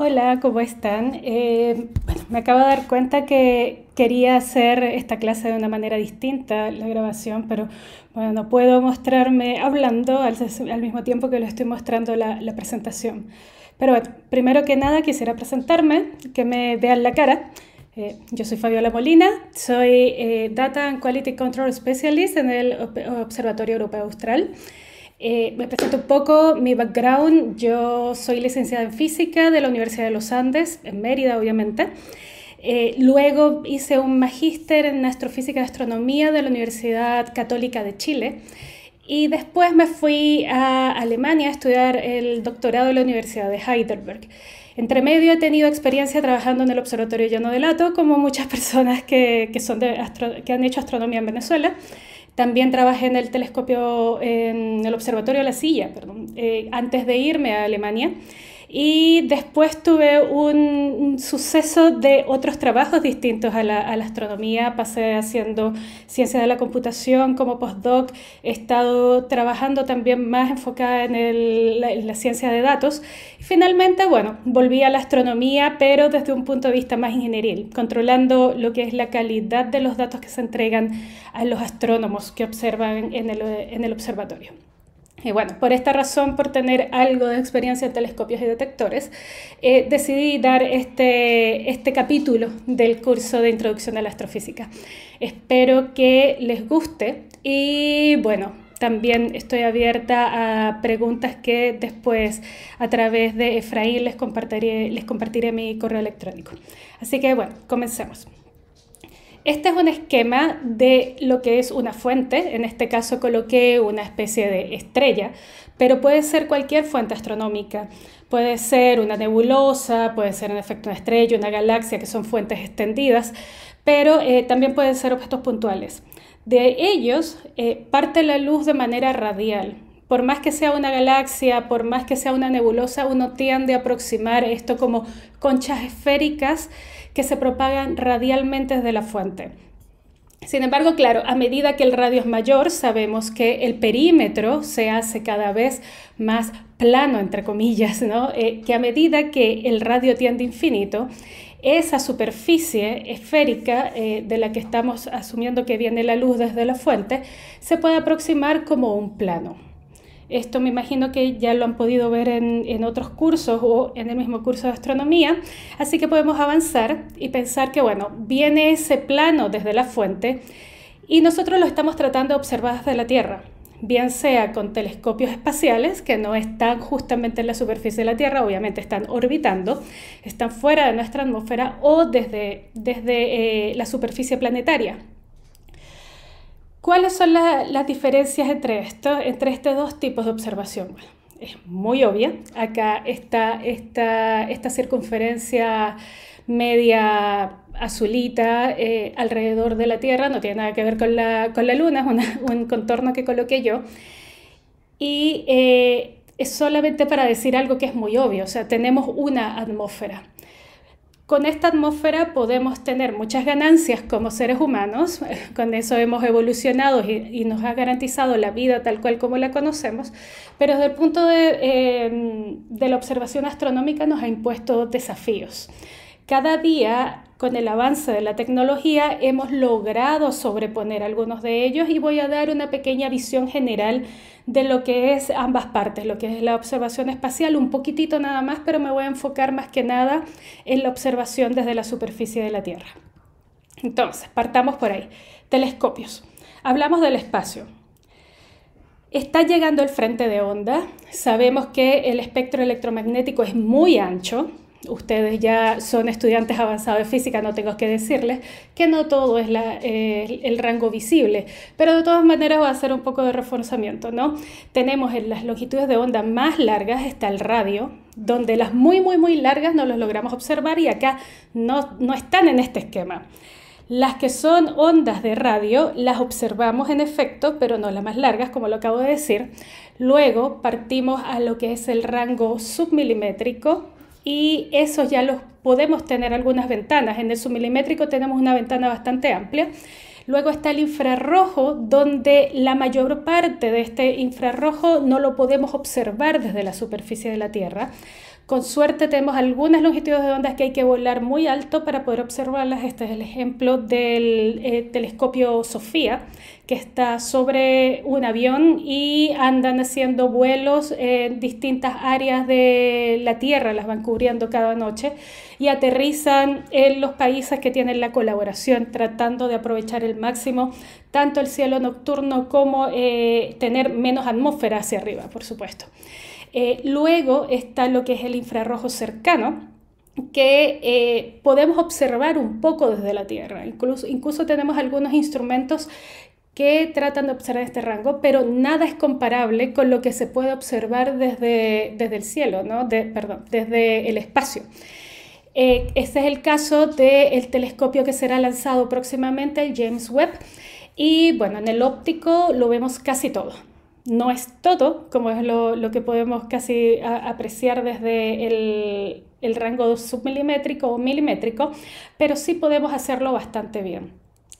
Hola, ¿cómo están? Eh, bueno, me acabo de dar cuenta que quería hacer esta clase de una manera distinta, la grabación, pero bueno, no puedo mostrarme hablando al, mismo tiempo que lo estoy mostrando la, presentación. Pero bueno, primero que nada quisiera presentarme, que me vean la cara. Eh, yo soy Fabiola Molina, soy eh, Data and Quality Control Specialist en el Observatorio Europeo Austral. Eh, me presento un poco mi background. Yo soy licenciada en física de la Universidad de los Andes, en Mérida, obviamente. Eh, luego hice un magíster en astrofísica y astronomía de la Universidad Católica de Chile. Y después me fui a Alemania a estudiar el doctorado en la Universidad de Heidelberg. Entre medio he tenido experiencia trabajando en el Observatorio Llano del Lato, como muchas personas que, son que han hecho astronomía en Venezuela. También trabajé en el telescopio, en el observatorio la silla, eh, antes de irme a Alemania y después tuve un, suceso de otros trabajos distintos a la, astronomía. Pasé haciendo ciencia de la computación como postdoc. He estado trabajando también más enfocada en, la ciencia de datos. Y finalmente, bueno, volví a la astronomía, pero desde un punto de vista más ingenieril, controlando lo que es la calidad de los datos que se entregan a los astrónomos que observan en el observatorio. Y bueno, por esta razón, por tener algo de experiencia en telescopios y detectores, eh, decidí dar este, este capítulo del curso de Introducción a la Astrofísica. Espero que les guste y bueno, también estoy abierta a preguntas que después a través de Efraín les compartiré, les compartiré mi correo electrónico. Así que bueno, comencemos. Este es un esquema de lo que es una fuente, en este caso coloqué una especie de estrella, pero puede ser cualquier fuente astronómica, puede ser una nebulosa, puede ser en efecto una estrella, una galaxia, que son fuentes extendidas, pero eh, también pueden ser objetos puntuales. De ellos eh, parte la luz de manera radial, por más que sea una galaxia, por más que sea una nebulosa, uno tiende a aproximar esto como conchas esféricas que se propagan radialmente desde la fuente. Sin embargo, claro, a medida que el radio es mayor, sabemos que el perímetro se hace cada vez más plano, entre comillas, ¿no? Eh, que a medida que el radio tiende infinito, esa superficie esférica eh, de la que estamos asumiendo que viene la luz desde la fuente se puede aproximar como un plano. Esto me imagino que ya lo han podido ver en, otros cursos o en el mismo curso de astronomía, así que podemos avanzar y pensar que, bueno, viene ese plano desde la fuente y nosotros lo estamos tratando de desde la Tierra, bien sea con telescopios espaciales que no están justamente en la superficie de la Tierra, obviamente están orbitando, están fuera de nuestra atmósfera o desde, desde eh, la superficie planetaria. ¿Cuáles son las diferencias entre, esto, entre estos dos tipos de observación? Bueno, es muy obvia. Acá está esta, circunferencia media azulita eh, alrededor de la Tierra, no tiene nada que ver con la, Luna, es un contorno que coloqué yo. Y eh, es solamente para decir algo que es muy obvio, o sea, tenemos una atmósfera. Con esta atmósfera podemos tener muchas ganancias como seres humanos, con eso hemos evolucionado y, nos ha garantizado la vida tal cual como la conocemos, pero desde el punto de, eh, de la observación astronómica nos ha impuesto desafíos. Cada día con el avance de la tecnología hemos logrado sobreponer algunos de ellos y voy a dar una pequeña visión general de lo que es ambas partes, lo que es la observación espacial, un poquitito nada más, pero me voy a enfocar más que nada en la observación desde la superficie de la Tierra. Entonces, partamos por ahí. Telescopios. Hablamos del espacio. Está llegando el frente de onda. Sabemos que el espectro electromagnético es muy ancho, ustedes ya son estudiantes avanzados de física, no tengo que decirles que no todo es eh, el rango visible, pero de todas maneras va a ser un poco de reforzamiento, ¿no? Tenemos en las longitudes de onda más largas está el radio, donde las muy, muy, muy largas no las logramos observar y acá no, no están en este esquema. Las que son ondas de radio las observamos en efecto, pero no las más largas, como lo acabo de decir. Luego partimos a lo que es el rango submilimétrico, y esos ya los podemos tener algunas ventanas. En el submilimétrico tenemos una ventana bastante amplia. Luego está el infrarrojo, donde la mayor parte de este infrarrojo no lo podemos observar desde la superficie de la Tierra. Con suerte tenemos algunas longitudes de ondas que hay que volar muy alto para poder observarlas. Este es el ejemplo del eh, telescopio Sofía, que está sobre un avión y andan haciendo vuelos en distintas áreas de la Tierra, las van cubriendo cada noche, y aterrizan en los países que tienen la colaboración, tratando de aprovechar el máximo tanto el cielo nocturno como eh, tener menos atmósfera hacia arriba, por supuesto. Eh, luego está lo que es el infrarrojo cercano, que eh, podemos observar un poco desde la Tierra. Incluso, tenemos algunos instrumentos que tratan de observar este rango, pero nada es comparable con lo que se puede observar desde, desde el cielo, ¿no? perdón, desde el espacio. Eh, este es el caso del telescopio que será lanzado próximamente, el James Webb, y bueno, en el óptico lo vemos casi todo no es todo, como es lo, que podemos casi apreciar desde el, rango submilimétrico o milimétrico, pero sí podemos hacerlo bastante bien.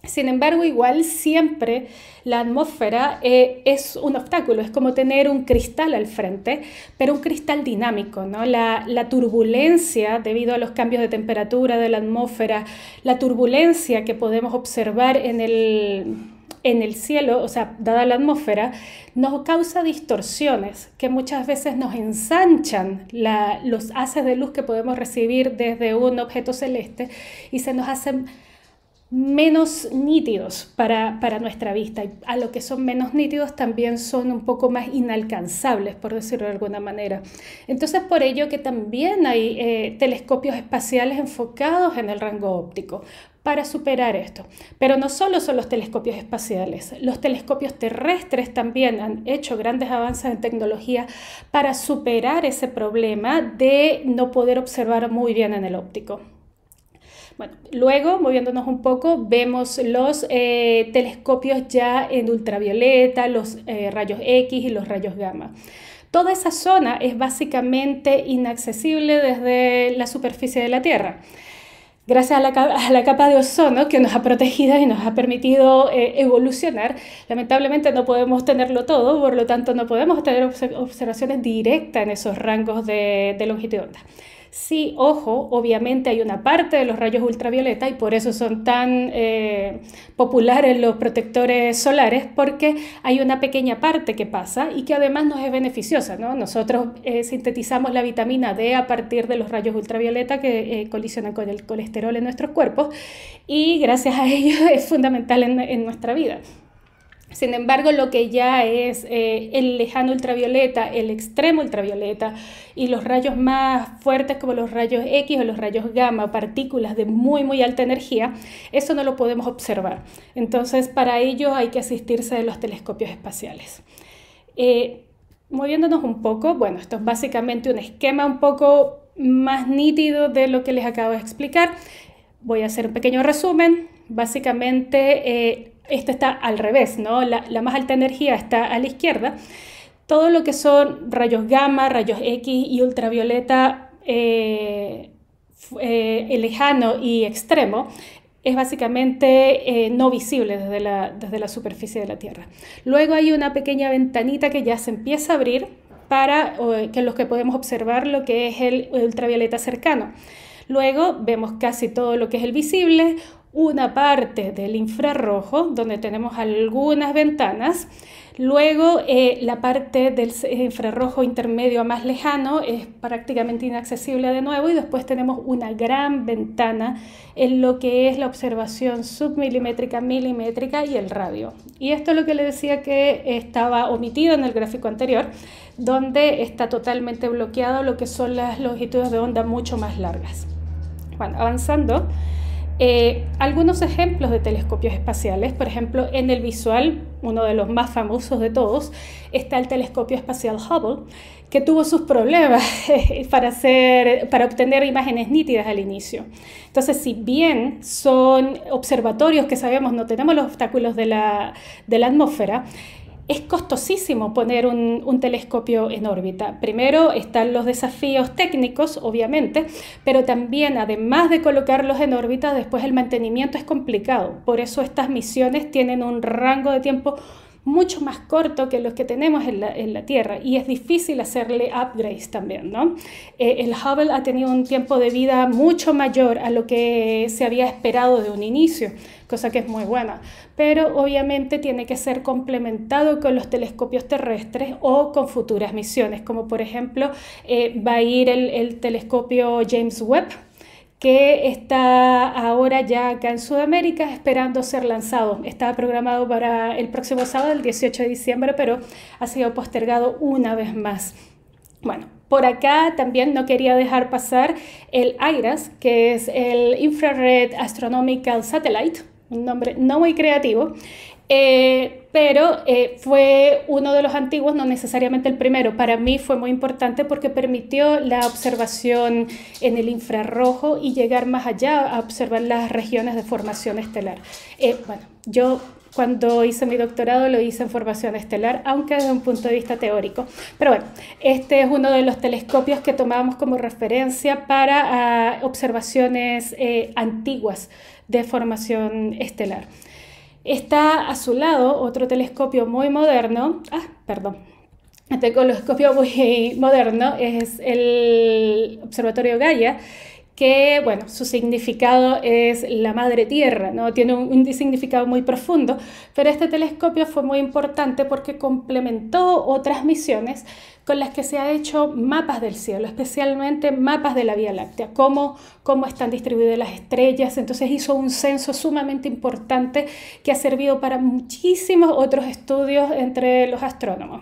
Sin embargo, igual siempre la atmósfera eh, es un obstáculo, es como tener un cristal al frente, pero un cristal dinámico, ¿no? La, la, turbulencia debido a los cambios de temperatura de la atmósfera, la turbulencia que podemos observar en el en el cielo, o sea, dada la atmósfera, nos causa distorsiones que muchas veces nos ensanchan los haces de luz que podemos recibir desde un objeto celeste y se nos hacen menos nítidos para, nuestra vista. Y a lo que son menos nítidos también son un poco más inalcanzables, por decirlo de alguna manera. Entonces, por ello que también hay eh, telescopios espaciales enfocados en el rango óptico, para superar esto. Pero no solo son los telescopios espaciales, los telescopios terrestres también han hecho grandes avances en tecnología para superar ese problema de no poder observar muy bien en el óptico. Bueno, luego, moviéndonos un poco, vemos los eh, telescopios ya en ultravioleta, los eh, rayos X y los rayos gamma. Toda esa zona es básicamente inaccesible desde la superficie de la Tierra gracias a la, capa de ozono que nos ha protegido y nos ha permitido eh, evolucionar. Lamentablemente no podemos tenerlo todo, por lo tanto no podemos tener observaciones directas en esos rangos de, de longitud de onda. Sí, ojo, obviamente hay una parte de los rayos ultravioleta y por eso son tan eh, populares los protectores solares, porque hay una pequeña parte que pasa y que además nos es beneficiosa. Nosotros eh, sintetizamos la vitamina D a partir de los rayos ultravioleta que eh, colisionan con el colesterol en nuestros cuerpos y gracias a ello es fundamental en nuestra vida. Sin embargo, lo que ya es eh, el lejano ultravioleta, el extremo ultravioleta y los rayos más fuertes como los rayos X o los rayos gamma, partículas de muy, muy alta energía, eso no lo podemos observar. Entonces, para ello hay que asistirse de los telescopios espaciales. Eh, moviéndonos un poco, bueno, esto es básicamente un esquema un poco más nítido de lo que les acabo de explicar. Voy a hacer un pequeño resumen. Básicamente, eh, esto está al revés, ¿no? La, más alta energía está a la izquierda. Todo lo que son rayos gamma, rayos X y ultravioleta eh, eh, lejano y extremo es básicamente eh, no visible desde la, desde la superficie de la Tierra. Luego hay una pequeña ventanita que ya se empieza a abrir para que los que podemos observar lo que es el ultravioleta cercano. Luego vemos casi todo lo que es el visible, una parte del infrarrojo, donde tenemos algunas ventanas. Luego, eh, la parte del eh, infrarrojo intermedio más lejano es prácticamente inaccesible de nuevo y después tenemos una gran ventana en lo que es la observación submilimétrica, milimétrica y el radio. Y esto es lo que le decía que estaba omitido en el gráfico anterior, donde está totalmente bloqueado lo que son las longitudes de onda mucho más largas. Bueno, avanzando. Eh, algunos ejemplos de telescopios espaciales, por ejemplo, en el visual, uno de los más famosos de todos, está el telescopio espacial Hubble, que tuvo sus problemas para, obtener imágenes nítidas al inicio. Entonces, si bien son observatorios que sabemos no tenemos los obstáculos de la atmósfera, es costosísimo poner un, telescopio en órbita. Primero están los desafíos técnicos, obviamente, pero también, además de colocarlos en órbita, después el mantenimiento es complicado. Por eso estas misiones tienen un rango de tiempo mucho más corto que los que tenemos en la, Tierra y es difícil hacerle upgrades también, ¿no? Eh, el Hubble ha tenido un tiempo de vida mucho mayor a lo que se había esperado de un inicio cosa que es muy buena. Pero obviamente tiene que ser complementado con los telescopios terrestres o con futuras misiones, como por ejemplo eh, va a ir el, telescopio James Webb que está ahora ya acá en Sudamérica esperando ser lanzado. Estaba programado para el próximo sábado, el 18 de diciembre, pero ha sido postergado una vez más. Bueno, por acá también no quería dejar pasar el AIRAS, que es el Infrared Astronomical Satellite, un nombre no muy creativo, eh, pero eh, fue uno de los antiguos, no necesariamente el primero. Para mí fue muy importante porque permitió la observación en el infrarrojo y llegar más allá a observar las regiones de formación estelar. Eh, bueno, yo cuando hice mi doctorado lo hice en formación estelar, aunque desde un punto de vista teórico. Pero bueno, este es uno de los telescopios que tomábamos como referencia para ah, observaciones antiguas de formación estelar. Está a su lado otro telescopio muy moderno, ah, perdón, este telescopio muy moderno es el Observatorio Gaia, que, bueno, su significado es la madre tierra, ¿no? Tiene un, significado muy profundo, pero este telescopio fue muy importante porque complementó otras misiones con las que se ha hecho mapas del cielo, especialmente mapas de la Vía Láctea, cómo, están distribuidas las estrellas, entonces hizo un censo sumamente importante que ha servido para muchísimos otros estudios entre los astrónomos.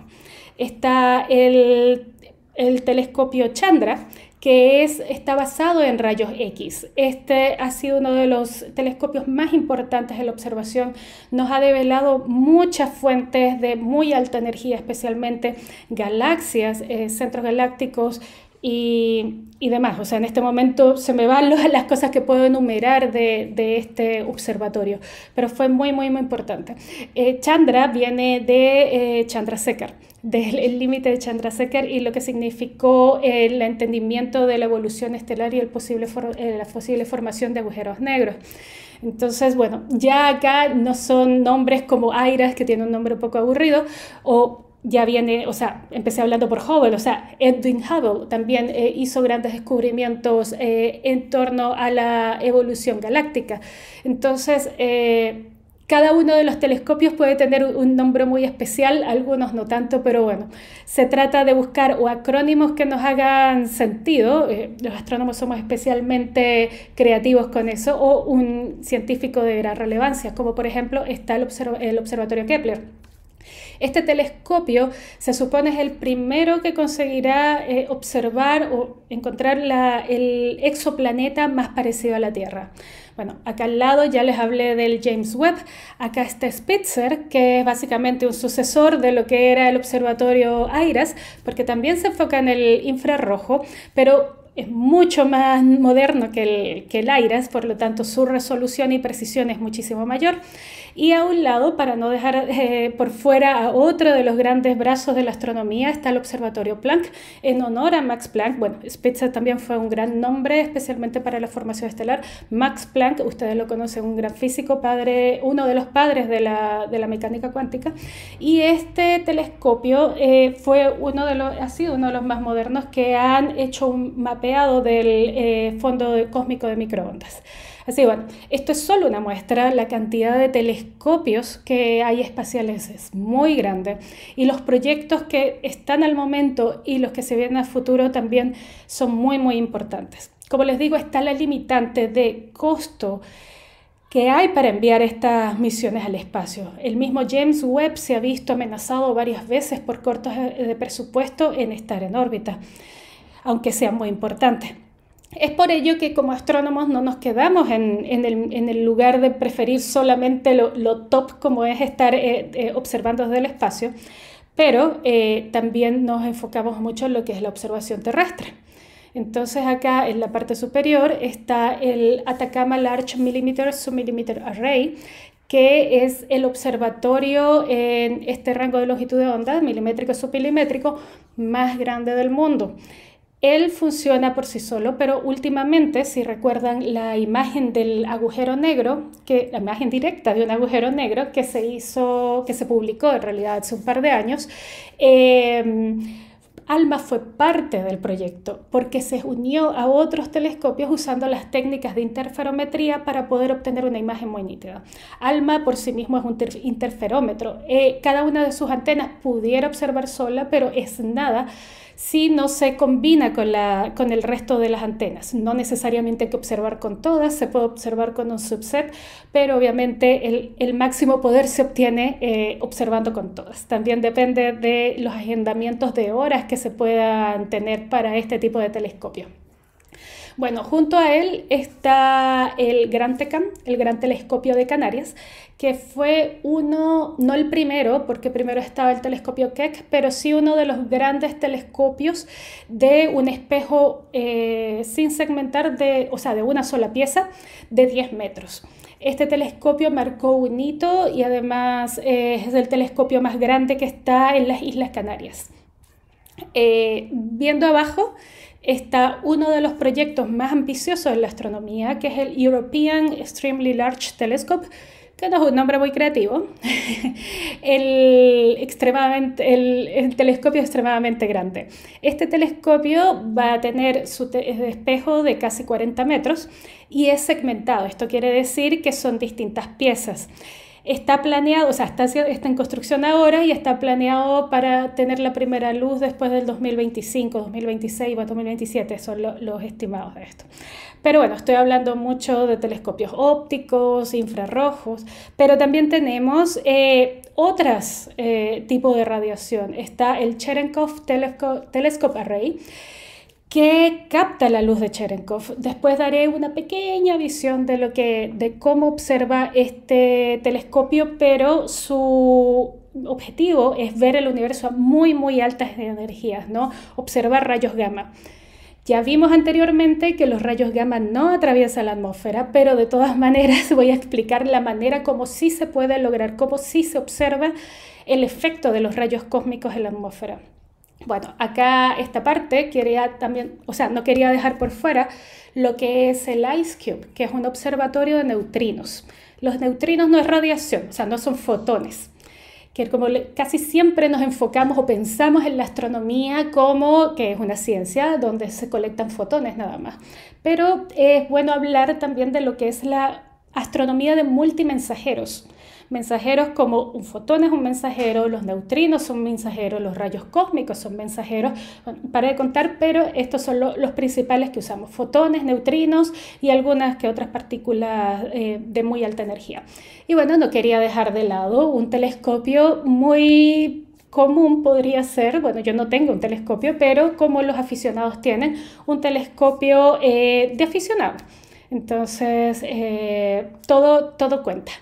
Está el, el telescopio Chandra, que es, está basado en rayos X. Este ha sido uno de los telescopios más importantes de la observación. Nos ha develado muchas fuentes de muy alta energía, especialmente galaxias, eh, centros galácticos, y, y, demás. O sea, en este momento se me van las cosas que puedo enumerar de, de, este observatorio, pero fue muy, muy, muy importante. Eh, Chandra viene de eh, Chandra Sekar del límite de Chandrasekhar y lo que significó el entendimiento de la evolución estelar y el posible eh, la posible formación de agujeros negros. Entonces, bueno, ya acá no son nombres como Airas, que tiene un nombre un poco aburrido, o ya viene, o sea, empecé hablando por Hubble, o sea, Edwin Hubble también eh, hizo grandes descubrimientos eh, en torno a la evolución galáctica. Entonces, cada uno de los telescopios puede tener un nombre muy especial, algunos no tanto, pero bueno, se trata de buscar o acrónimos que nos hagan sentido, eh, los astrónomos somos especialmente creativos con eso, o un científico de gran relevancia, como por ejemplo está el, Observatorio Kepler. Este telescopio se supone es el primero que conseguirá eh, observar o encontrar el exoplaneta más parecido a la Tierra. Bueno, acá al lado ya les hablé del James Webb, acá está Spitzer, que es básicamente un sucesor de lo que era el observatorio AIRAS, porque también se enfoca en el infrarrojo, pero es mucho más moderno que el, que el AIRAS, por lo tanto su resolución y precisión es muchísimo mayor. Y a un lado, para no dejar eh, por fuera a otro de los grandes brazos de la astronomía, está el Observatorio Planck, en honor a Max Planck. Bueno, Spitzer también fue un gran nombre, especialmente para la formación estelar. Max Planck, ustedes lo conocen, un gran físico, padre, uno de los padres de la, de la mecánica cuántica. Y este telescopio eh, fue uno de los, ha sido uno de los más modernos que han hecho un mapeado del eh, fondo cósmico de microondas. Así bueno, esto es solo una muestra, la cantidad de telescopios que hay espaciales es muy grande y los proyectos que están al momento y los que se vienen a futuro también son muy, muy importantes. Como les digo, está la limitante de costo que hay para enviar estas misiones al espacio. El mismo James Webb se ha visto amenazado varias veces por cortos de presupuesto en estar en órbita, aunque sea muy importante. Es por ello que como astrónomos no nos quedamos en, el, lugar de preferir solamente lo, top como es estar eh, eh, observando desde el espacio, pero eh, también nos enfocamos mucho en lo que es la observación terrestre. Entonces acá en la parte superior está el Atacama Large Millimeter Submillimeter Array, que es el observatorio en este rango de longitud de onda, milimétrico submilimétrico, más grande del mundo. Él funciona por sí solo, pero últimamente, si recuerdan la imagen del agujero negro, que, la imagen directa de un agujero negro que se hizo, que se publicó en realidad hace un par de años, em, ALMA fue parte del proyecto porque se unió a otros telescopios usando las técnicas de interferometría para poder obtener una imagen muy nítida. ALMA por sí mismo es un interferómetro. Eh, cada una de sus antenas pudiera observar sola, pero es nada si no se combina con, la, con el resto de las antenas. No necesariamente hay que observar con todas, se puede observar con un subset, pero obviamente el, máximo poder se obtiene eh, observando con todas. También depende de los agendamientos de horas que se puedan tener para este tipo de telescopio. Bueno, junto a él está el Gran TECAM, el Gran Telescopio de Canarias, que fue uno, no el primero, porque primero estaba el telescopio Keck, pero sí uno de los grandes telescopios de un espejo eh, sin segmentar, de, o sea, de una sola pieza de 10 metros. Este telescopio marcó un hito y además eh, es el telescopio más grande que está en las Islas Canarias. Eh, viendo abajo, está uno de los proyectos más ambiciosos en la astronomía, que es el European Extremely Large Telescope, que no es un nombre muy creativo. el, el, el telescopio extremadamente grande. Este telescopio va a tener su espejo de casi 40 metros y es segmentado. Esto quiere decir que son distintas piezas está planeado, o sea, está, está en construcción ahora y está planeado para tener la primera luz después del 2025, 2026 o 2027, son los estimados de esto. Pero bueno, estoy hablando mucho de telescopios ópticos, infrarrojos, pero también tenemos eh, otros eh, tipos de radiación. Está el Cherenkov Telescope Array ¿Qué capta la luz de Cherenkov? Después daré una pequeña visión de, lo que, de cómo observa este telescopio, pero su objetivo es ver el universo a muy, muy altas energías, ¿no? Observar rayos gamma. Ya vimos anteriormente que los rayos gamma no atraviesan la atmósfera, pero de todas maneras voy a explicar la manera como sí se puede lograr, cómo sí se observa el efecto de los rayos cósmicos en la atmósfera. Bueno, acá esta parte quería también, o sea, no quería dejar por fuera lo que es el Ice que es un observatorio de neutrinos. Los neutrinos no es radiación, o sea, no son fotones que como casi siempre nos enfocamos o pensamos en la astronomía como que es una ciencia donde se colectan fotones nada más. Pero es bueno hablar también de lo que es la astronomía de multimensajeros mensajeros como un fotón es un mensajero, los neutrinos son mensajeros, los rayos cósmicos son mensajeros, para de contar, pero estos son los principales que usamos, fotones, neutrinos y algunas que otras partículas eh, de muy alta energía. Y bueno, no quería dejar de lado un telescopio muy común podría ser, bueno, yo no tengo un telescopio, pero como los aficionados tienen un telescopio eh, de aficionado, Entonces, eh, todo, todo cuenta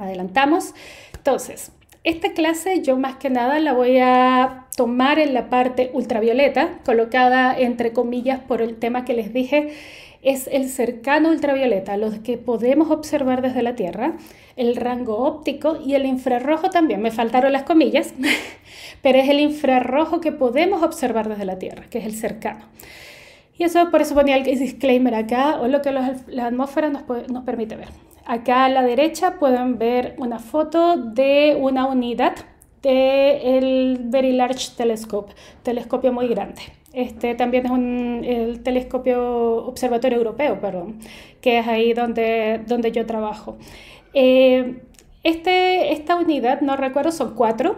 adelantamos. Entonces, esta clase yo más que nada la voy a tomar en la parte ultravioleta, colocada entre comillas por el tema que les dije, es el cercano ultravioleta, los que podemos observar desde la Tierra, el rango óptico y el infrarrojo también, me faltaron las comillas, pero es el infrarrojo que podemos observar desde la Tierra, que es el cercano. Y eso por eso ponía el disclaimer acá, o lo que la atmósfera nos permite ver. Acá a la derecha pueden ver una foto de una unidad del el Very Large Telescope, telescopio muy grande. Este también es un, el telescopio observatorio europeo, perdón, que es ahí donde, donde yo trabajo. Eh, este, esta unidad, no recuerdo, son cuatro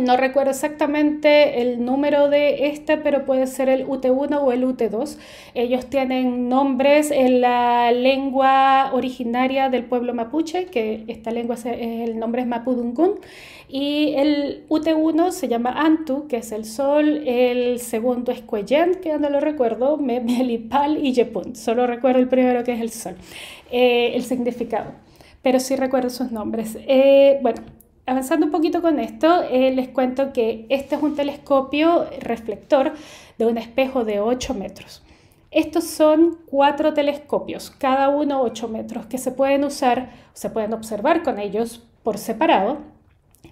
no recuerdo exactamente el número de este, pero puede ser el UT1 o el UT2. Ellos tienen nombres en la lengua originaria del pueblo mapuche, que esta lengua el nombre es Mapudungun. Y el UT1 se llama Antu, que es el sol, el segundo es Cuellén, que no lo recuerdo, Melipal y Yepun. Solo recuerdo el primero que es el sol, eh, el significado, pero sí recuerdo sus nombres. Eh, bueno avanzando un poquito con esto, eh, les cuento que este es un telescopio reflector de un espejo de 8 metros. Estos son cuatro telescopios, cada uno 8 metros, que se pueden usar, se pueden observar con ellos por separado,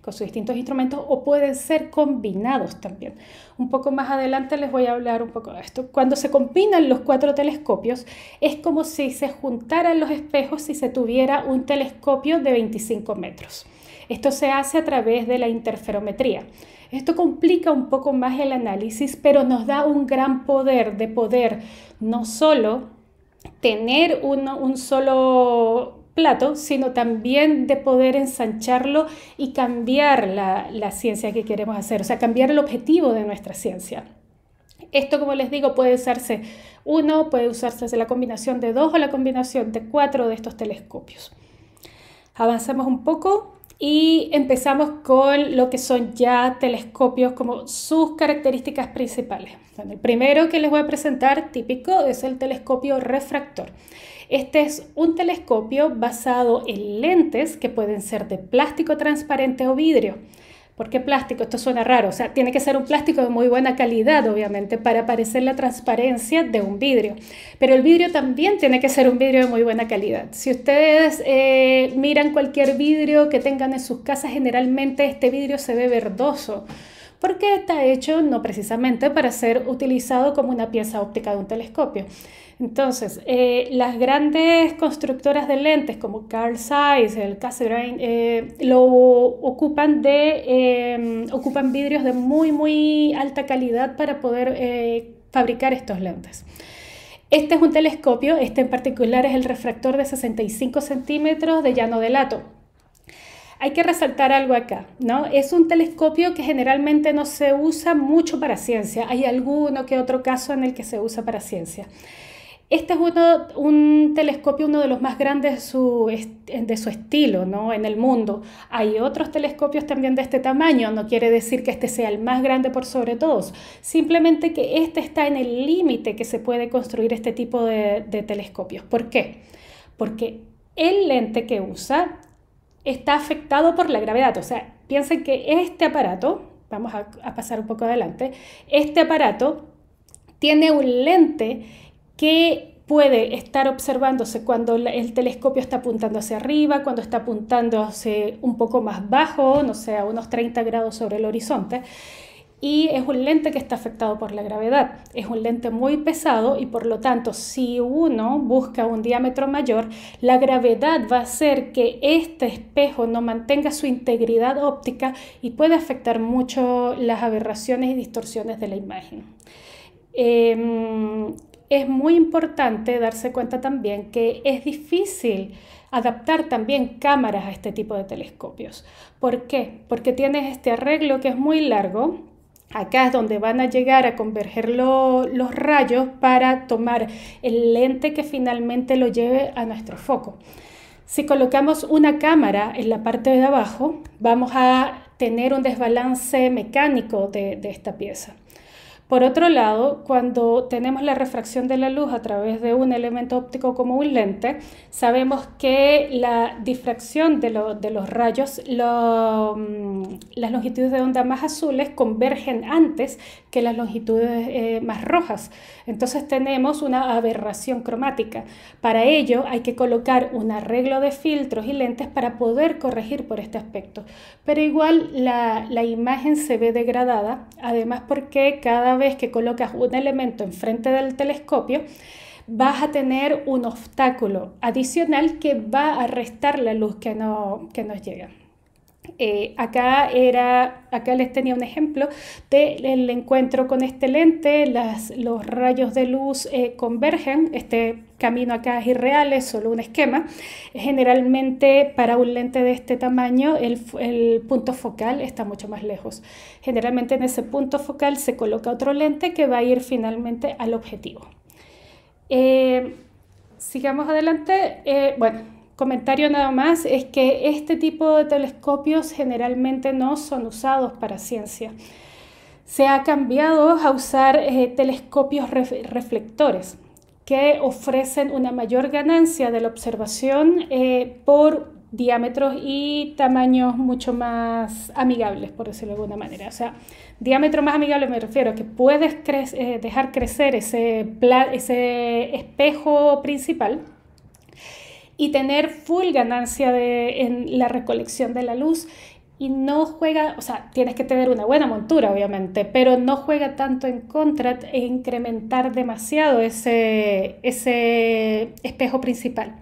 con sus distintos instrumentos, o pueden ser combinados también. Un poco más adelante les voy a hablar un poco de esto. Cuando se combinan los cuatro telescopios, es como si se juntaran los espejos y se tuviera un telescopio de 25 metros. Esto se hace a través de la interferometría. Esto complica un poco más el análisis, pero nos da un gran poder de poder no solo tener un solo plato, sino también de poder ensancharlo y cambiar la, la ciencia que queremos hacer, o sea, cambiar el objetivo de nuestra ciencia. Esto, como les digo, puede usarse uno, puede usarse la combinación de dos o la combinación de cuatro de estos telescopios. Avanzamos un poco y empezamos con lo que son ya telescopios como sus características principales. el primero que les voy a presentar típico es el telescopio refractor. Este es un telescopio basado en lentes que pueden ser de plástico transparente o vidrio. ¿Por qué plástico? Esto suena raro. O sea, tiene que ser un plástico de muy buena calidad, obviamente, para parecer la transparencia de un vidrio. Pero el vidrio también tiene que ser un vidrio de muy buena calidad. Si ustedes eh, miran cualquier vidrio que tengan en sus casas, generalmente este vidrio se ve verdoso porque está hecho no precisamente para ser utilizado como una pieza óptica de un telescopio. Entonces, eh, las grandes constructoras de lentes como Carl Zeiss, el Cassegrain, eh, lo ocupan de eh, ocupan vidrios de muy muy alta calidad para poder fabricar estos lentes. Este es un telescopio, este en particular es el refractor de 65 centímetros de llano de lato hay que resaltar algo acá, ¿no? Es un telescopio que generalmente no se usa mucho para ciencia. Hay alguno que otro caso en el que se usa para ciencia. Este es uno, un telescopio, uno de los más grandes de su, estilo ¿no? en el mundo. Hay otros telescopios también de este tamaño, no quiere decir que este sea el más grande por sobre todos, simplemente que este está en el límite que se puede construir este tipo de, de telescopios. ¿Por qué? Porque el lente que usa está afectado por la gravedad. O sea, piensen que este aparato, vamos a, pasar un poco adelante, este aparato tiene un lente que puede estar observándose cuando el telescopio está apuntando hacia arriba, cuando está apuntando hacia un poco más bajo, no sé, a unos 30 grados sobre el horizonte y es un lente que está afectado por la gravedad. Es un lente muy pesado y por lo tanto si uno busca un diámetro mayor, la gravedad va a hacer que este espejo no mantenga su integridad óptica y puede afectar mucho las aberraciones y distorsiones de la imagen. Em, es muy importante darse cuenta también que es difícil adaptar también cámaras a este tipo de telescopios. ¿Por qué? Porque tienes este arreglo que es muy largo, Acá es donde van a llegar a converger los rayos para tomar el lente que finalmente lo lleve a nuestro foco. Si colocamos una cámara en la parte de abajo, vamos a tener un desbalance mecánico de esta pieza. Por otro lado, cuando tenemos la refracción de la luz a través de un elemento óptico como un lente, sabemos que la difracción de, los rayos, mm, las longitudes de onda más azules convergen antes que las longitudes eh, más rojas. Entonces tenemos una aberración cromática. Para ello hay que colocar un arreglo de filtros y lentes para poder corregir por este aspecto. Pero igual la imagen se ve degradada, además porque cada vez vez que colocas un elemento enfrente del telescopio, vas a tener un obstáculo adicional que va a restar la luz que, no, que nos llega. Eh, acá, era, acá les tenía un ejemplo del encuentro con este lente, las, los rayos de luz eh, convergen, este camino acá es irreal, es solo un esquema. Generalmente para un lente de este tamaño el, punto focal está mucho más lejos. Generalmente en ese punto focal se coloca otro lente que va a ir finalmente al objetivo. Eh, sigamos adelante. bueno, comentario nada más es que este tipo de telescopios generalmente no son usados para ciencia. Se ha cambiado a usar eh, telescopios reflectores que ofrecen una mayor ganancia de la observación eh, por diámetros y tamaños mucho más amigables, por decirlo de alguna manera. O sea, diámetro más amigable me refiero a que puedes eh, dejar crecer ese espejo principal y tener full ganancia en la recolección de la luz. Y no juega, o sea, tienes que tener una buena montura, obviamente, pero no juega tanto en contra e incrementar demasiado ese, ese espejo principal.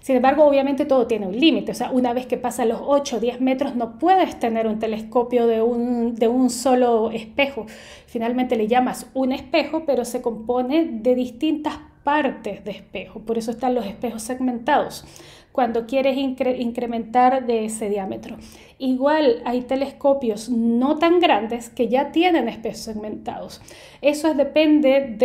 Sin embargo, obviamente todo tiene un límite, o sea, una vez que pasa los 8 o 10 metros no puedes tener un telescopio de un, de un solo espejo. Finalmente le llamas un espejo, pero se compone de distintas partes de espejo, por eso están los espejos segmentados cuando quieres incrementar de ese diámetro. Igual hay telescopios no tan grandes que ya tienen espejos segmentados. Eso depende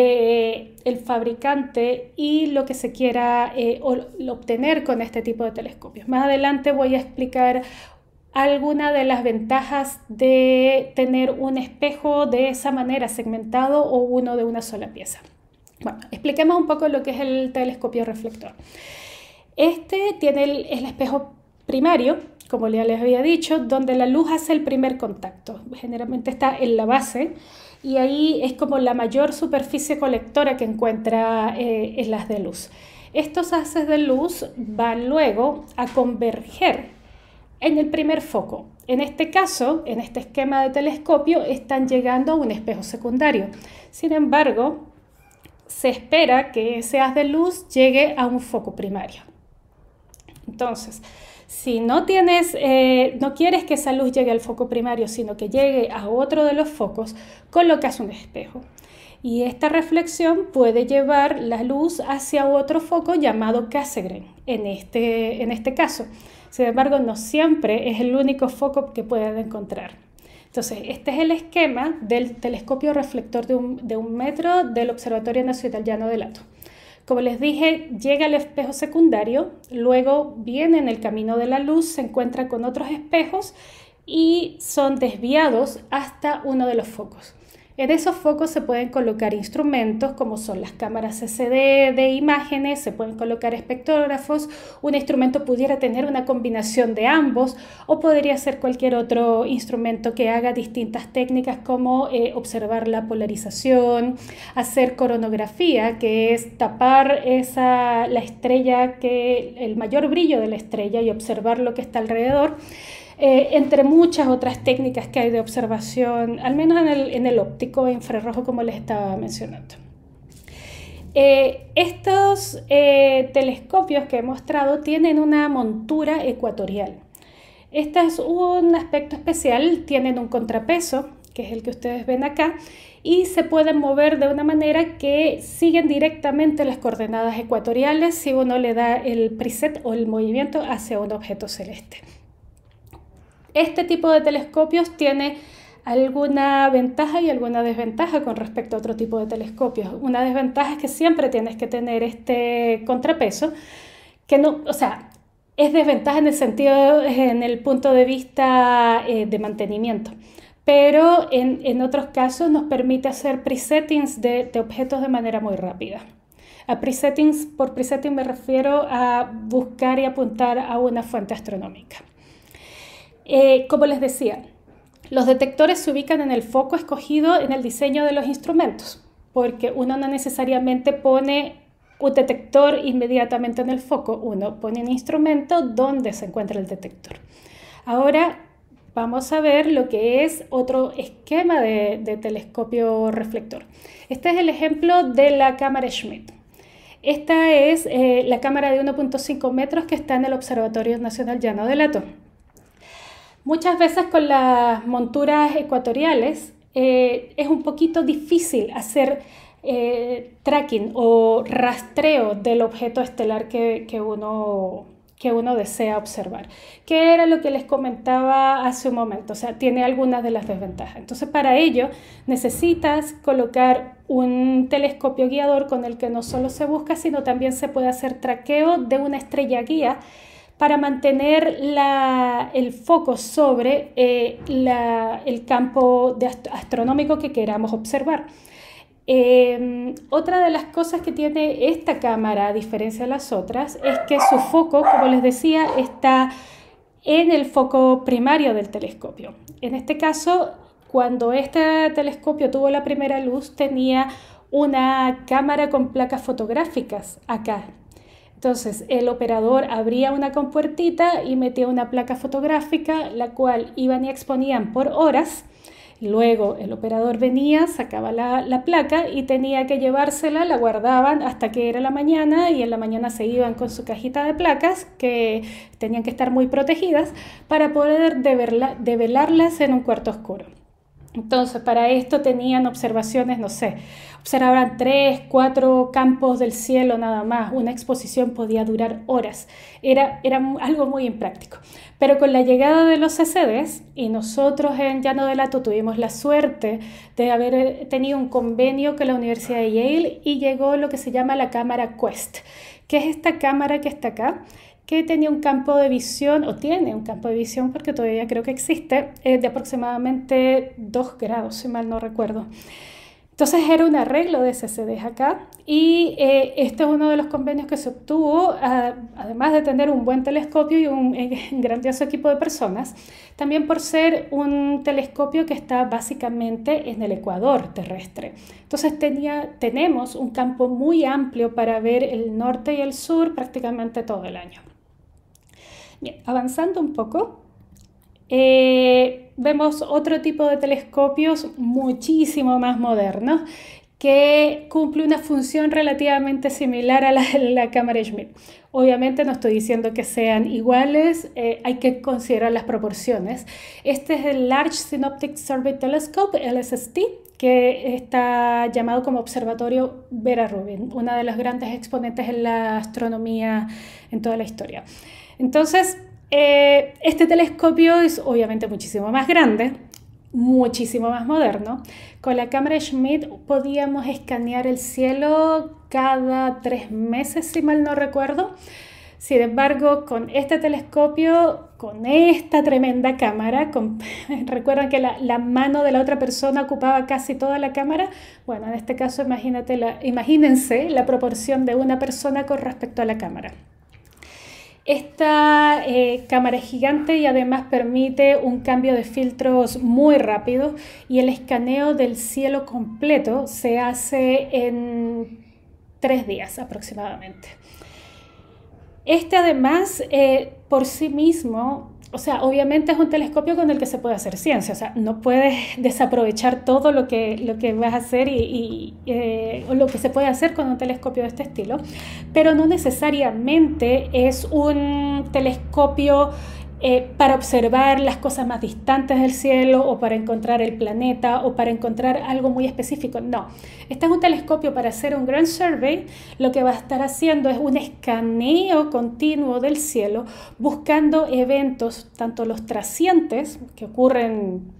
del fabricante y lo que se quiera eh, obtener con este tipo de telescopios. Más adelante voy a explicar algunas de las ventajas de tener un espejo de esa manera segmentado o uno de una sola pieza. Bueno, expliquemos un poco lo que es el telescopio reflector. Este tiene el, espejo primario, como ya les había dicho, donde la luz hace el primer contacto. Generalmente está en la base y ahí es como la mayor superficie colectora que encuentra eh, en las de luz. Estos haces de luz van luego a converger en el primer foco. En este caso, en este esquema de telescopio, están llegando a un espejo secundario. Sin embargo, se espera que ese haz de luz llegue a un foco primario. Entonces, si no eh, no quieres que esa luz llegue al foco primario, sino que llegue a otro de los focos, colocas un espejo. Y esta reflexión puede llevar la luz hacia otro foco llamado Cassegrain, en este, en este caso. Sin embargo, no siempre es el único foco que pueden encontrar. Entonces, este es el esquema del telescopio reflector de un, metro del Observatorio Nacional Italiano de Lato. Como les dije, llega el espejo secundario, luego viene en el camino de la luz, se encuentra con otros espejos y son desviados hasta uno de los focos. En esos focos se pueden colocar instrumentos como son las cámaras CCD de imágenes, se pueden colocar espectrógrafos, un instrumento pudiera tener una combinación de ambos o podría ser cualquier otro instrumento que haga distintas técnicas como eh, observar la polarización, hacer coronografía, que es tapar esa, la estrella, que, el mayor brillo de la estrella y observar lo que está alrededor. Eh, entre muchas otras técnicas que hay de observación, al menos en el, óptico infrarrojo como les estaba mencionando. Eh, estos eh, telescopios que he mostrado tienen una montura ecuatorial. Este es un aspecto especial, tienen un contrapeso, que es el que ustedes ven acá, y se pueden mover de una manera que siguen directamente las coordenadas ecuatoriales si uno le da el preset o el movimiento hacia un objeto celeste este tipo de telescopios tiene alguna ventaja y alguna desventaja con respecto a otro tipo de telescopios. Una desventaja es que siempre tienes que tener este contrapeso, que no, o sea, es desventaja en el sentido, en el punto de vista eh, de mantenimiento. Pero en, en, otros casos nos permite hacer presettings de, de objetos de manera muy rápida. A presettings, por presetting me refiero a buscar y apuntar a una fuente astronómica. Eh, como les decía, los detectores se ubican en el foco escogido en el diseño de los instrumentos, porque uno no necesariamente pone un detector inmediatamente en el foco, uno pone un instrumento donde se encuentra el detector. Ahora vamos a ver lo que es otro esquema de, telescopio reflector. Este es el ejemplo de la cámara Schmidt. Esta es eh, la cámara de 1.5 metros que está en el Observatorio Nacional Llano de Lato. Muchas veces con las monturas ecuatoriales eh, es un poquito difícil hacer eh, tracking o rastreo del objeto estelar que, uno, que uno desea observar. Que era lo que les comentaba hace un momento? O sea, tiene algunas de las desventajas. Entonces, para ello necesitas colocar un telescopio guiador con el que no solo se busca, sino también se puede hacer traqueo de una estrella guía para mantener el foco sobre eh, el campo astronómico que queramos observar. Em, otra de las cosas que tiene esta cámara, a diferencia de las otras, es que su foco, como les decía, está en el foco primario del telescopio. En este caso, cuando este telescopio tuvo la primera luz, tenía una cámara con placas fotográficas acá entonces, el operador abría una compuertita y metía una placa fotográfica, la cual iban y exponían por horas. Luego el operador venía, sacaba la, placa y tenía que llevársela, la guardaban hasta que era la mañana y en la mañana se iban con su cajita de placas que tenían que estar muy protegidas para poder develarlas en un cuarto oscuro. Entonces, para esto tenían observaciones, no sé, observaban tres, cuatro campos del cielo nada más. Una exposición podía durar horas. Era, era algo muy impráctico. Pero con la llegada de los CCDs, y nosotros en Llano de Lato tuvimos la suerte de haber eh, tenido un convenio con la Universidad de Yale y llegó lo que se llama la cámara Quest, que es esta cámara que está acá que tenía un campo de visión, o tiene un campo de visión, porque todavía creo que existe, eh, de aproximadamente 2 grados, si mal no recuerdo. Entonces era un arreglo de CCDs acá y eh, este es uno de los convenios que se obtuvo, ah, además de tener un buen telescopio y un, eh, un grandioso equipo de personas, también por ser un telescopio que está básicamente en el ecuador terrestre. Entonces tenía, tenemos un campo muy amplio para ver el norte y el sur prácticamente todo el año. Bien, avanzando un poco, eh, vemos otro tipo de telescopios muchísimo más modernos que cumple una función relativamente similar a la, de la cámara Schmidt. Obviamente no estoy diciendo que sean iguales, eh, hay que considerar las proporciones. Este es el Large Synoptic Survey Telescope, LSST, que está llamado como Observatorio Vera Rubin, uno de los grandes exponentes en la astronomía en toda la historia. Entonces, eh, este telescopio es obviamente muchísimo más grande, muchísimo más moderno. Con la cámara Schmidt podíamos escanear el cielo cada tres meses, si mal no recuerdo. Sin embargo, con este telescopio, con esta tremenda cámara, recuerdan que la, mano de la otra persona ocupaba casi toda la cámara. Bueno, en este caso, imagínense la proporción de una persona con respecto a la cámara. Esta eh, cámara es gigante y además permite un cambio de filtros muy rápido y el escaneo del cielo completo se hace en tres días aproximadamente. Este además eh, por sí mismo o sea, obviamente es un telescopio con el que se puede hacer ciencia, o sea, no puedes desaprovechar todo lo que, lo que vas a hacer y, eh, lo que se puede hacer con un telescopio de este estilo, pero no necesariamente es un telescopio eh, para observar las cosas más distantes del cielo o para encontrar el planeta o para encontrar algo muy específico. No, este es un telescopio para hacer un Grand Survey. Lo que va a estar haciendo es un escaneo continuo del cielo buscando eventos, tanto los trascientes, que ocurren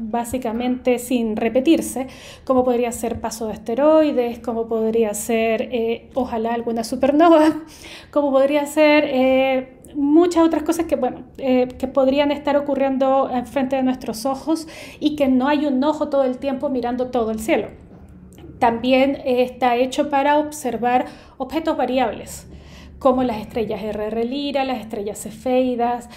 básicamente sin repetirse, como podría ser paso de asteroides, como podría ser, eh, ojalá, alguna supernova, como podría ser... Eh, muchas otras cosas que, eh, podrían estar ocurriendo eh, frente de nuestros ojos y que no hay un ojo todo el tiempo mirando todo el cielo. También eh, está hecho para observar objetos variables como las estrellas RR Lira, las estrellas cefeidas,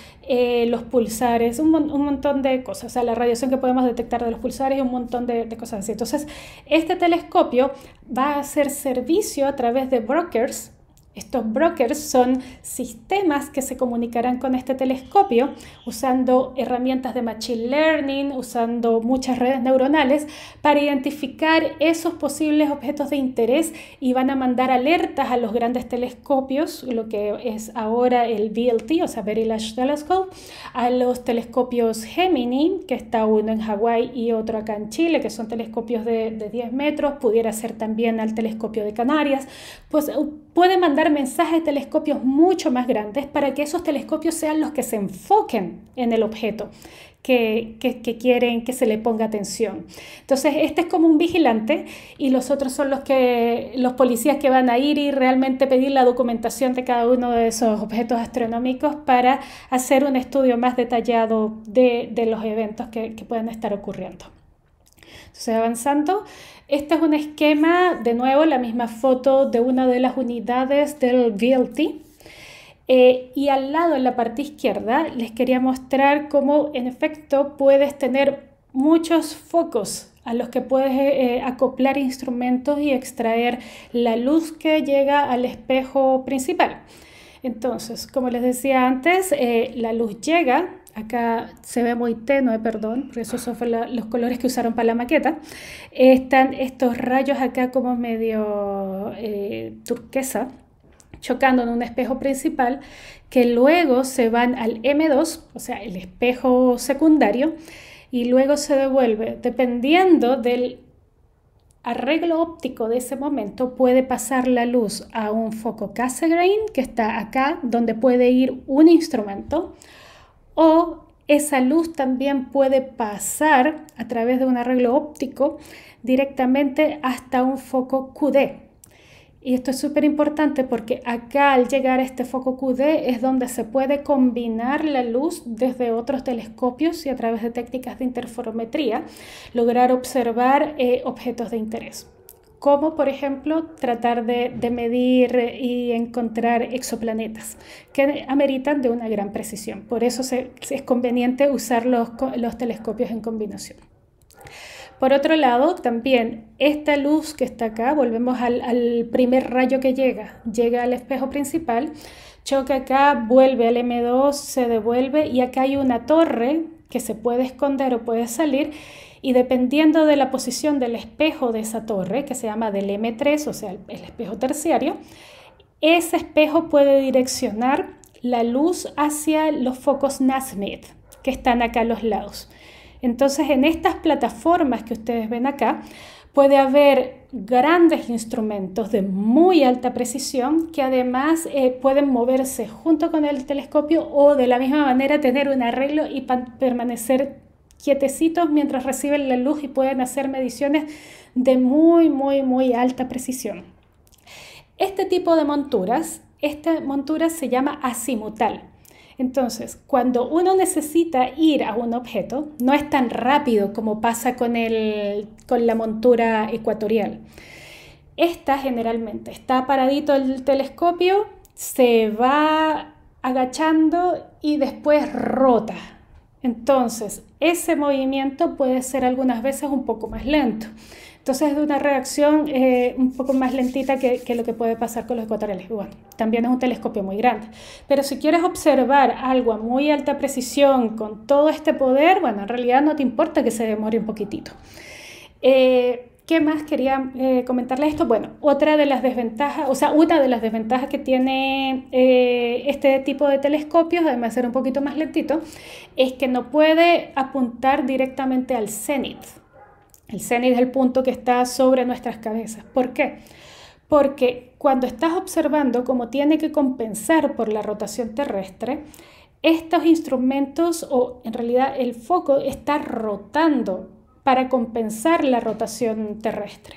los pulsares, un, montón de cosas, o sea, la radiación que podemos detectar de los pulsares y un montón de, de cosas así. Entonces, este telescopio va a hacer servicio a través de brokers, estos brokers son sistemas que se comunicarán con este telescopio usando herramientas de Machine Learning, usando muchas redes neuronales para identificar esos posibles objetos de interés y van a mandar alertas a los grandes telescopios, lo que es ahora el VLT, o sea, Very Large Telescope, a los telescopios Gemini, que está uno en Hawái y otro acá en Chile, que son telescopios de, de 10 metros, pudiera ser también al telescopio de Canarias, pues puede mandar mensajes de telescopios mucho más grandes para que esos telescopios sean los que se enfoquen en el objeto que, quieren que se le ponga atención. Entonces, este es como un vigilante y los otros son los, que, los policías que van a ir y realmente pedir la documentación de cada uno de esos objetos astronómicos para hacer un estudio más detallado de, los eventos que, que pueden estar ocurriendo. Entonces, avanzando, este es un esquema, de nuevo, la misma foto de una de las unidades del VLT. Eh, y al lado, en la parte izquierda, les quería mostrar cómo en efecto puedes tener muchos focos a los que puedes eh, eh, acoplar instrumentos y extraer la luz que llega al espejo principal. Entonces, como les decía antes, la luz llega acá se ve muy tenue, perdón, porque esos son los colores que usaron para la maqueta, están estos rayos acá como medio eh, turquesa, chocando en un espejo principal, que luego se van al M2, o sea, el espejo secundario, y luego se devuelve. Dependiendo del arreglo óptico de ese momento, puede pasar la luz a un foco Cassegrain, que está acá, donde puede ir un instrumento, o esa luz también puede pasar a través de un arreglo óptico directamente hasta un foco QD. Y esto es súper importante porque acá al llegar a este foco QD es donde se puede combinar la luz desde otros telescopios y a través de técnicas de interferometría lograr observar eh, objetos de interés como por ejemplo tratar de, medir y encontrar exoplanetas que ameritan de una gran precisión. Por eso es conveniente usar los, los telescopios en combinación. Por otro lado, también esta luz que está acá, volvemos al, al, primer rayo que llega, llega al espejo principal, choca acá, vuelve al M2, se devuelve y acá hay una torre que se puede esconder o puede salir y dependiendo de la posición del espejo de esa torre, que se llama del M3, o sea, el, espejo terciario, ese espejo puede direccionar la luz hacia los focos Nasmyth e que están acá a los lados. Entonces, en estas plataformas que ustedes ven acá, puede haber grandes instrumentos de muy alta precisión que además eh, pueden moverse junto con el telescopio o de la misma manera tener un arreglo y permanecer quietecitos mientras reciben la luz y pueden hacer mediciones de muy, muy, muy alta precisión. Este tipo de monturas, esta montura se llama asimutal. Entonces, cuando uno necesita ir a un objeto, no es tan rápido como pasa con, con la montura ecuatorial. Esta generalmente está paradito el telescopio, se va agachando y después rota, entonces, ese movimiento puede ser algunas veces un poco más lento. Entonces, es una reacción eh, un poco más lentita que, lo que puede pasar con los ecuatoriales. Bueno, también es un telescopio muy grande. Pero si quieres observar algo a muy alta precisión con todo este poder, bueno, en realidad no te importa que se demore un poquitito. Eh, ¿Qué más quería eh, comentarles esto? Bueno, otra de las desventajas, o sea, una de las desventajas que tiene eh, este tipo de telescopios, además de ser un poquito más lentito, es que no puede apuntar directamente al cenit. El cenit es el punto que está sobre nuestras cabezas. ¿Por qué? Porque cuando estás observando como tiene que compensar por la rotación terrestre, estos instrumentos o en realidad el foco está rotando para compensar la rotación terrestre.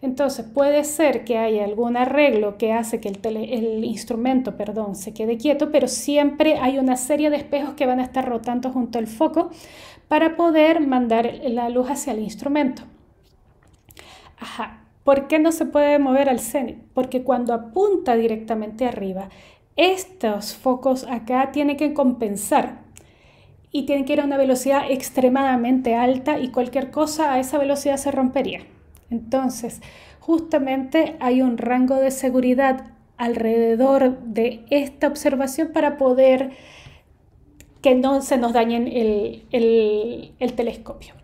Entonces puede ser que haya algún arreglo que hace que el, instrumento perdón, se quede quieto, pero siempre hay una serie de espejos que van a estar rotando junto al foco para poder mandar la luz hacia el instrumento. Ajá, ¿por qué no se puede mover al cenit? Porque cuando apunta directamente arriba, estos focos acá tienen que compensar y tiene que ir a una velocidad extremadamente alta y cualquier cosa a esa velocidad se rompería. Entonces, justamente hay un rango de seguridad alrededor de esta observación para poder que no se nos dañen el, telescopio.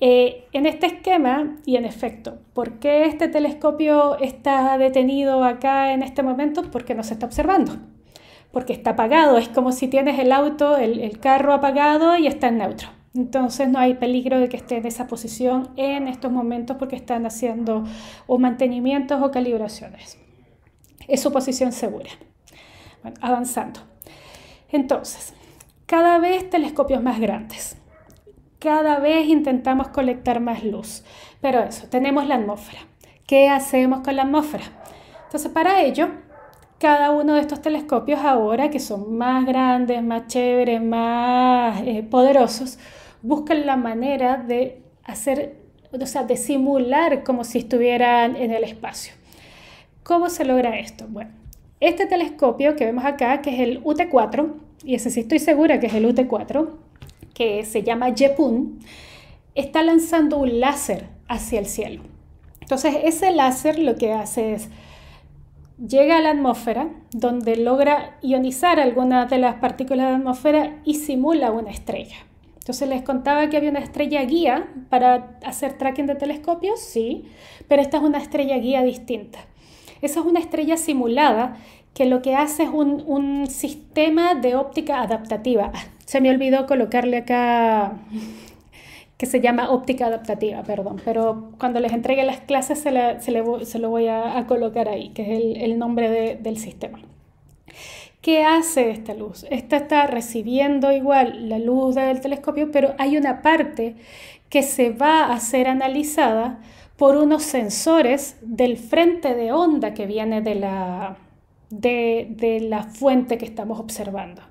Eh, en este esquema, y en efecto, ¿por qué este telescopio está detenido acá en este momento? Porque no se está observando porque está apagado. Es como si tienes el auto, el, carro apagado y está en neutro. Entonces no hay peligro de que esté en esa posición en estos momentos porque están haciendo o mantenimientos o calibraciones. Es su posición segura. Bueno, avanzando. Entonces, cada vez telescopios más grandes. Cada vez intentamos colectar más luz. Pero eso, tenemos la atmósfera. ¿Qué hacemos con la atmósfera? Entonces, para ello, cada uno de estos telescopios ahora, que son más grandes, más chéveres, más eh, poderosos, buscan la manera de hacer, o sea, de simular como si estuvieran en el espacio. ¿Cómo se logra esto? Bueno, este telescopio que vemos acá, que es el UT4, y ese sí estoy segura que es el UT4, que se llama Jepun, está lanzando un láser hacia el cielo. Entonces, ese láser lo que hace es llega a la atmósfera, donde logra ionizar algunas de las partículas de la atmósfera y simula una estrella. Entonces les contaba que había una estrella guía para hacer tracking de telescopios, sí, pero esta es una estrella guía distinta. Esa es una estrella simulada que lo que hace es un, un sistema de óptica adaptativa. Ah, se me olvidó colocarle acá que se llama óptica adaptativa, perdón, pero cuando les entregue las clases se, lo voy a, colocar ahí, que es el, nombre del sistema. ¿Qué hace esta luz? Esta está recibiendo igual la luz del telescopio, pero hay una parte que se va a ser analizada por unos sensores del frente de onda que viene de la, de, la fuente que estamos observando.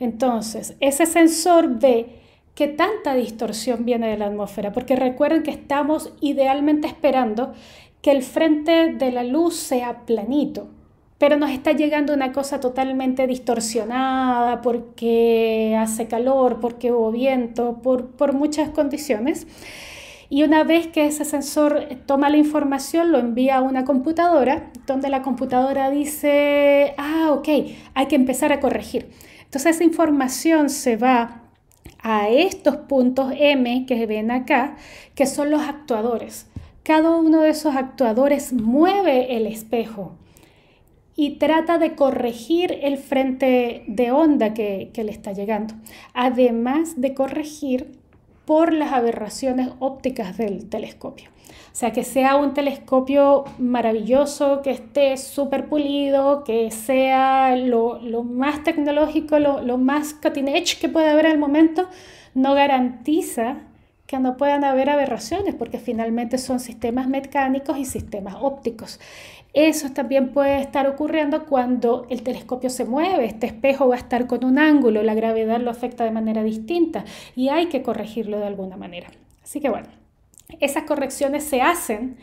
Entonces, ese sensor ve que tanta distorsión viene de la atmósfera, porque recuerden que estamos idealmente esperando que el frente de la luz sea planito, pero nos está llegando una cosa totalmente distorsionada porque hace calor, porque hubo viento, por, por muchas condiciones. Y una vez que ese sensor toma la información, lo envía a una computadora, donde la computadora dice, ah, ok, hay que empezar a corregir. Entonces esa información se va a estos puntos M que ven acá, que son los actuadores. Cada uno de esos actuadores mueve el espejo y trata de corregir el frente de onda que, que le está llegando, además de corregir por las aberraciones ópticas del telescopio. O sea, que sea un telescopio maravilloso, que esté súper pulido, que sea lo, más tecnológico, lo, lo, más cutting edge que pueda haber al momento, no garantiza que no puedan haber aberraciones, porque finalmente son sistemas mecánicos y sistemas ópticos. Eso también puede estar ocurriendo cuando el telescopio se mueve, este espejo va a estar con un ángulo, la gravedad lo afecta de manera distinta y hay que corregirlo de alguna manera. Así que bueno, esas correcciones se hacen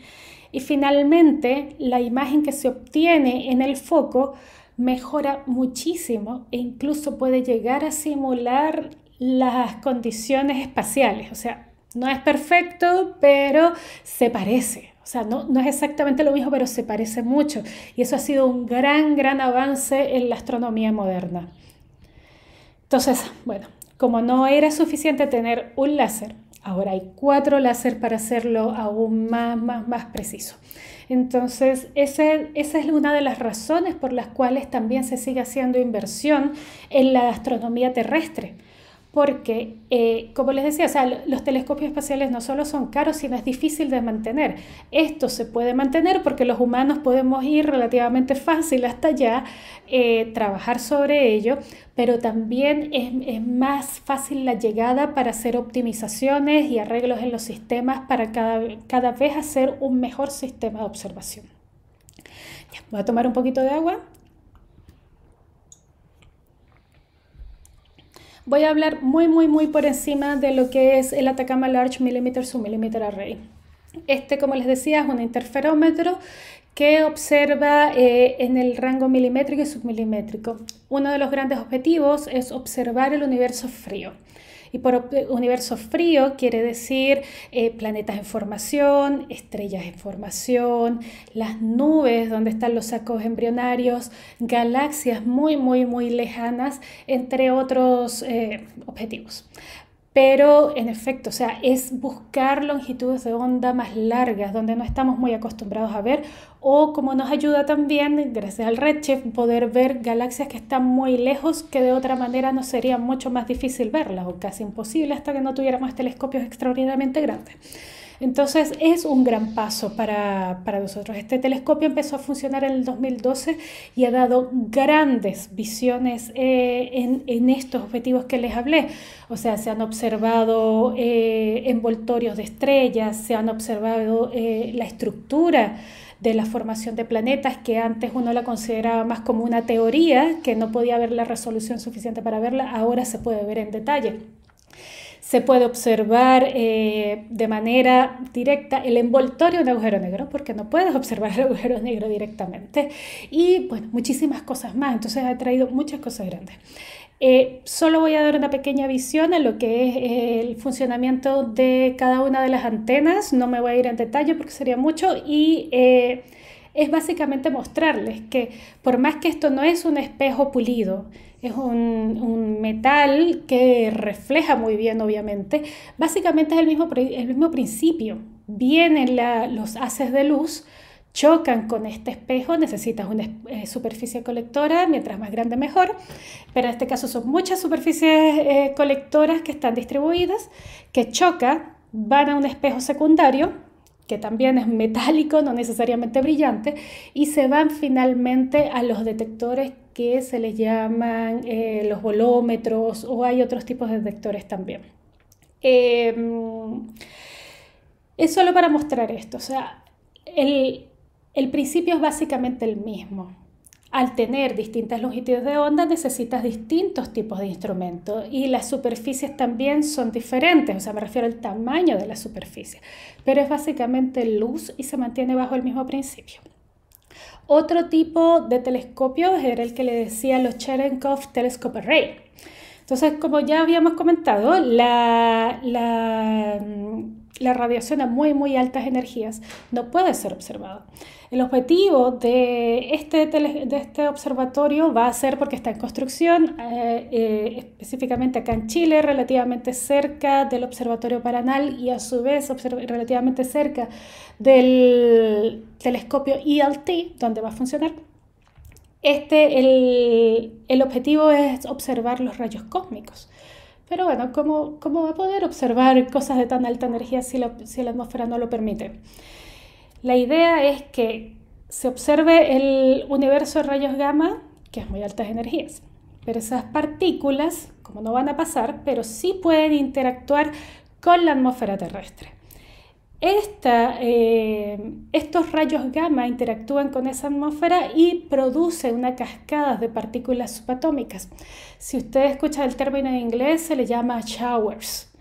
y finalmente la imagen que se obtiene en el foco mejora muchísimo e incluso puede llegar a simular las condiciones espaciales. O sea, no es perfecto, pero se parece. O sea, no, no es exactamente lo mismo, pero se parece mucho. Y eso ha sido un gran, gran avance en la astronomía moderna. Entonces, bueno, como no era suficiente tener un láser, Ahora hay cuatro láser para hacerlo aún más, más, más preciso. Entonces, esa es una de las razones por las cuales también se sigue haciendo inversión en la astronomía terrestre porque, eh, como les decía, los telescopios espaciales no solo son caros, sino es difícil de mantener. Esto se puede mantener porque los humanos podemos ir relativamente fácil hasta allá, eh, trabajar sobre ello, pero también es, más fácil la llegada para hacer optimizaciones y arreglos en los sistemas para cada, vez hacer un mejor sistema de observación. voy a tomar un poquito de agua. voy a hablar muy, muy, muy por encima de lo que es el Atacama Large Millimeter Submillimeter Array. Este, como les decía, es un interferómetro que observa eh, en el rango milimétrico y submilimétrico. Uno de los grandes objetivos es observar el universo frío. Y por universo frío quiere decir eh, planetas en formación, estrellas en formación, las nubes donde están los sacos embrionarios, galaxias muy, muy, muy lejanas, entre otros eh, objetivos. Pero en efecto, o sea, es buscar longitudes de onda más largas, donde no estamos muy acostumbrados a ver, o como nos ayuda también, gracias al Redshift, poder ver galaxias que están muy lejos, que de otra manera nos sería mucho más difícil verlas, o casi imposible hasta que no tuviéramos telescopios extraordinariamente grandes. Entonces es un gran paso para, nosotros. Este telescopio empezó a funcionar en el 2012 y ha dado grandes visiones eh, en, estos objetivos que les hablé. O sea, se han observado eh, envoltorios de estrellas, se han observado eh, la estructura de la formación de planetas, que antes uno la consideraba más como una teoría, que no podía ver la resolución suficiente para verla, ahora se puede ver en detalle se puede observar eh, de manera directa el envoltorio de un agujero negro, porque no puedes observar el agujero negro directamente, y bueno, muchísimas cosas más, entonces ha traído muchas cosas grandes. Eh, solo voy a dar una pequeña visión en lo que es eh, el funcionamiento de cada una de las antenas, no me voy a ir en detalle porque sería mucho, y... es básicamente mostrarles que por más que esto no es un espejo pulido, es un, metal que refleja muy bien, obviamente. Básicamente es el mismo, el mismo principio. Vienen los haces de luz, chocan con este espejo, necesitas una eh, superficie colectora, mientras más grande mejor, pero en este caso son muchas superficies eh, colectoras que están distribuidas, que chocan, van a un espejo secundario, que también es metálico, no necesariamente brillante, y se van finalmente a los detectores que se les llaman eh, los volómetros o hay otros tipos de detectores también. Em, es solo para mostrar esto, o sea, el, el principio es básicamente el mismo. Al tener distintas longitudes de onda necesitas distintos tipos de instrumentos y las superficies también son diferentes, o sea, me refiero al tamaño de la superficie, pero es básicamente luz y se mantiene bajo el mismo principio. Otro tipo de telescopios era el que le decían los Cherenkov Telescope Array. Entonces, como ya habíamos comentado, la la radiación a muy, muy altas energías no puede ser observada. El objetivo este de este, observatorio va a ser, porque está en construcción, eh, eh, específicamente acá en Chile, relativamente cerca del Observatorio Paranal y a su vez relativamente cerca del telescopio ELT, donde va a funcionar. Este, el objetivo es observar los rayos cósmicos pero bueno, ¿cómo, ¿cómo, va a poder observar cosas de tan alta energía si la, si la atmósfera no lo permite? La idea es que se observe el universo de rayos gamma, que es muy altas energías, pero esas partículas, como no van a pasar, pero sí pueden interactuar con la atmósfera terrestre. Eh, estos rayos gamma interactúan con esa atmósfera y producen una cascada de partículas subatómicas. Si usted escucha el término en inglés, se le llama showers.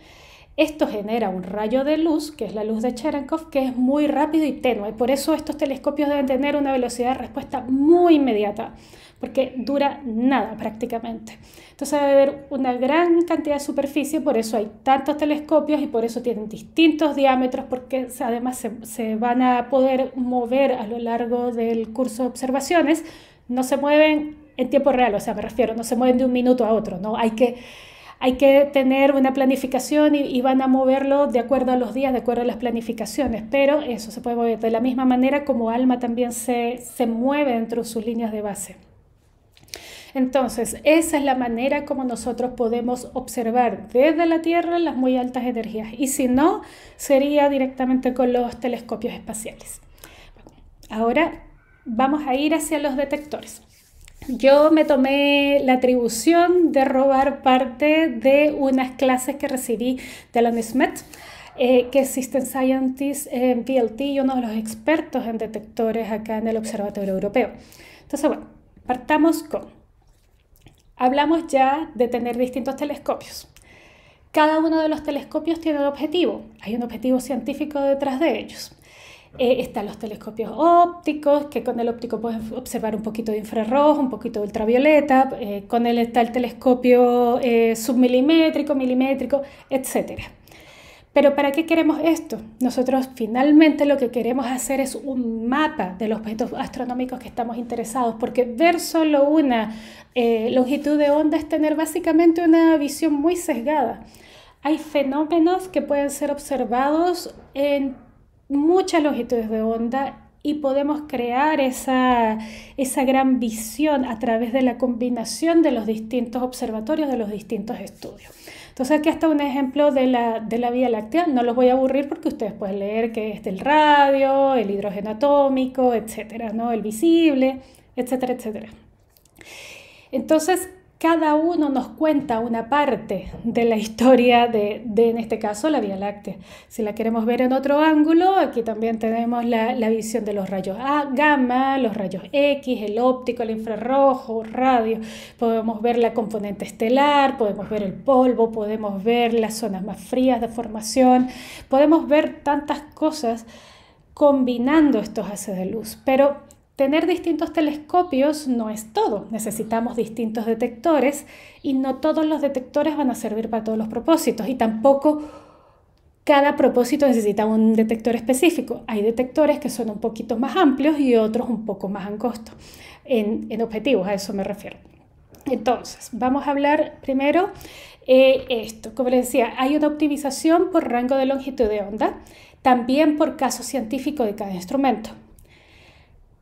Esto genera un rayo de luz, que es la luz de Cherenkov, que es muy rápido y tenue. Por eso estos telescopios deben tener una velocidad de respuesta muy inmediata, porque dura nada prácticamente. Entonces va a haber una gran cantidad de superficie, por eso hay tantos telescopios y por eso tienen distintos diámetros, porque además se, van a poder mover a lo largo del curso de observaciones. No se mueven en tiempo real, o sea, me refiero, no se mueven de un minuto a otro, ¿no? Hay que hay que tener una planificación y, y, van a moverlo de acuerdo a los días, de acuerdo a las planificaciones, pero eso se puede mover de la misma manera como Alma también se, se mueve dentro de sus líneas de base. Entonces, esa es la manera como nosotros podemos observar desde la Tierra las muy altas energías. Y si no, sería directamente con los telescopios espaciales. Ahora vamos a ir hacia los detectores. Yo me tomé la atribución de robar parte de unas clases que recibí de la NISMET. Eh, que que existen Scientist en eh, PLT y uno de los expertos en detectores acá en el Observatorio Europeo. Entonces, bueno, partamos con hablamos ya de tener distintos telescopios. Cada uno de los telescopios tiene un objetivo, hay un objetivo científico detrás de ellos. Eh, están los telescopios ópticos, que con el óptico puedes observar un poquito de infrarrojo, un poquito de ultravioleta, eh, con él está el telescopio eh, submilimétrico, milimétrico, etcétera. Pero ¿para qué queremos esto? Nosotros finalmente lo que queremos hacer es un mapa de los objetos astronómicos que estamos interesados, porque ver solo una eh, longitud de onda es tener básicamente una visión muy sesgada. Hay fenómenos que pueden ser observados en muchas longitudes de onda y podemos crear esa, esa, gran visión a través de la combinación de los distintos observatorios, de los distintos estudios. Entonces aquí está un ejemplo de la, de la Vía Láctea. No los voy a aburrir porque ustedes pueden leer que es el radio, el hidrógeno atómico, etcétera, ¿no? El visible, etcétera, etcétera. Entonces, cada uno nos cuenta una parte de la historia de, en este caso, la Vía Láctea. Si la queremos ver en otro ángulo, aquí también tenemos la, visión de los rayos A, gamma, los rayos X, el óptico, el infrarrojo, radio. Podemos ver la componente estelar, podemos ver el polvo, podemos ver las zonas más frías de formación, podemos ver tantas cosas combinando estos haces de luz, pero Tener distintos telescopios no es todo, necesitamos distintos detectores y no todos los detectores van a servir para todos los propósitos y tampoco cada propósito necesita un detector específico. Hay detectores que son un poquito más amplios y otros un poco más angostos. En, en objetivos, a eso me refiero. Entonces, vamos a hablar primero eh, esto. Como les decía, hay una optimización por rango de longitud de onda, también por caso científico de cada instrumento.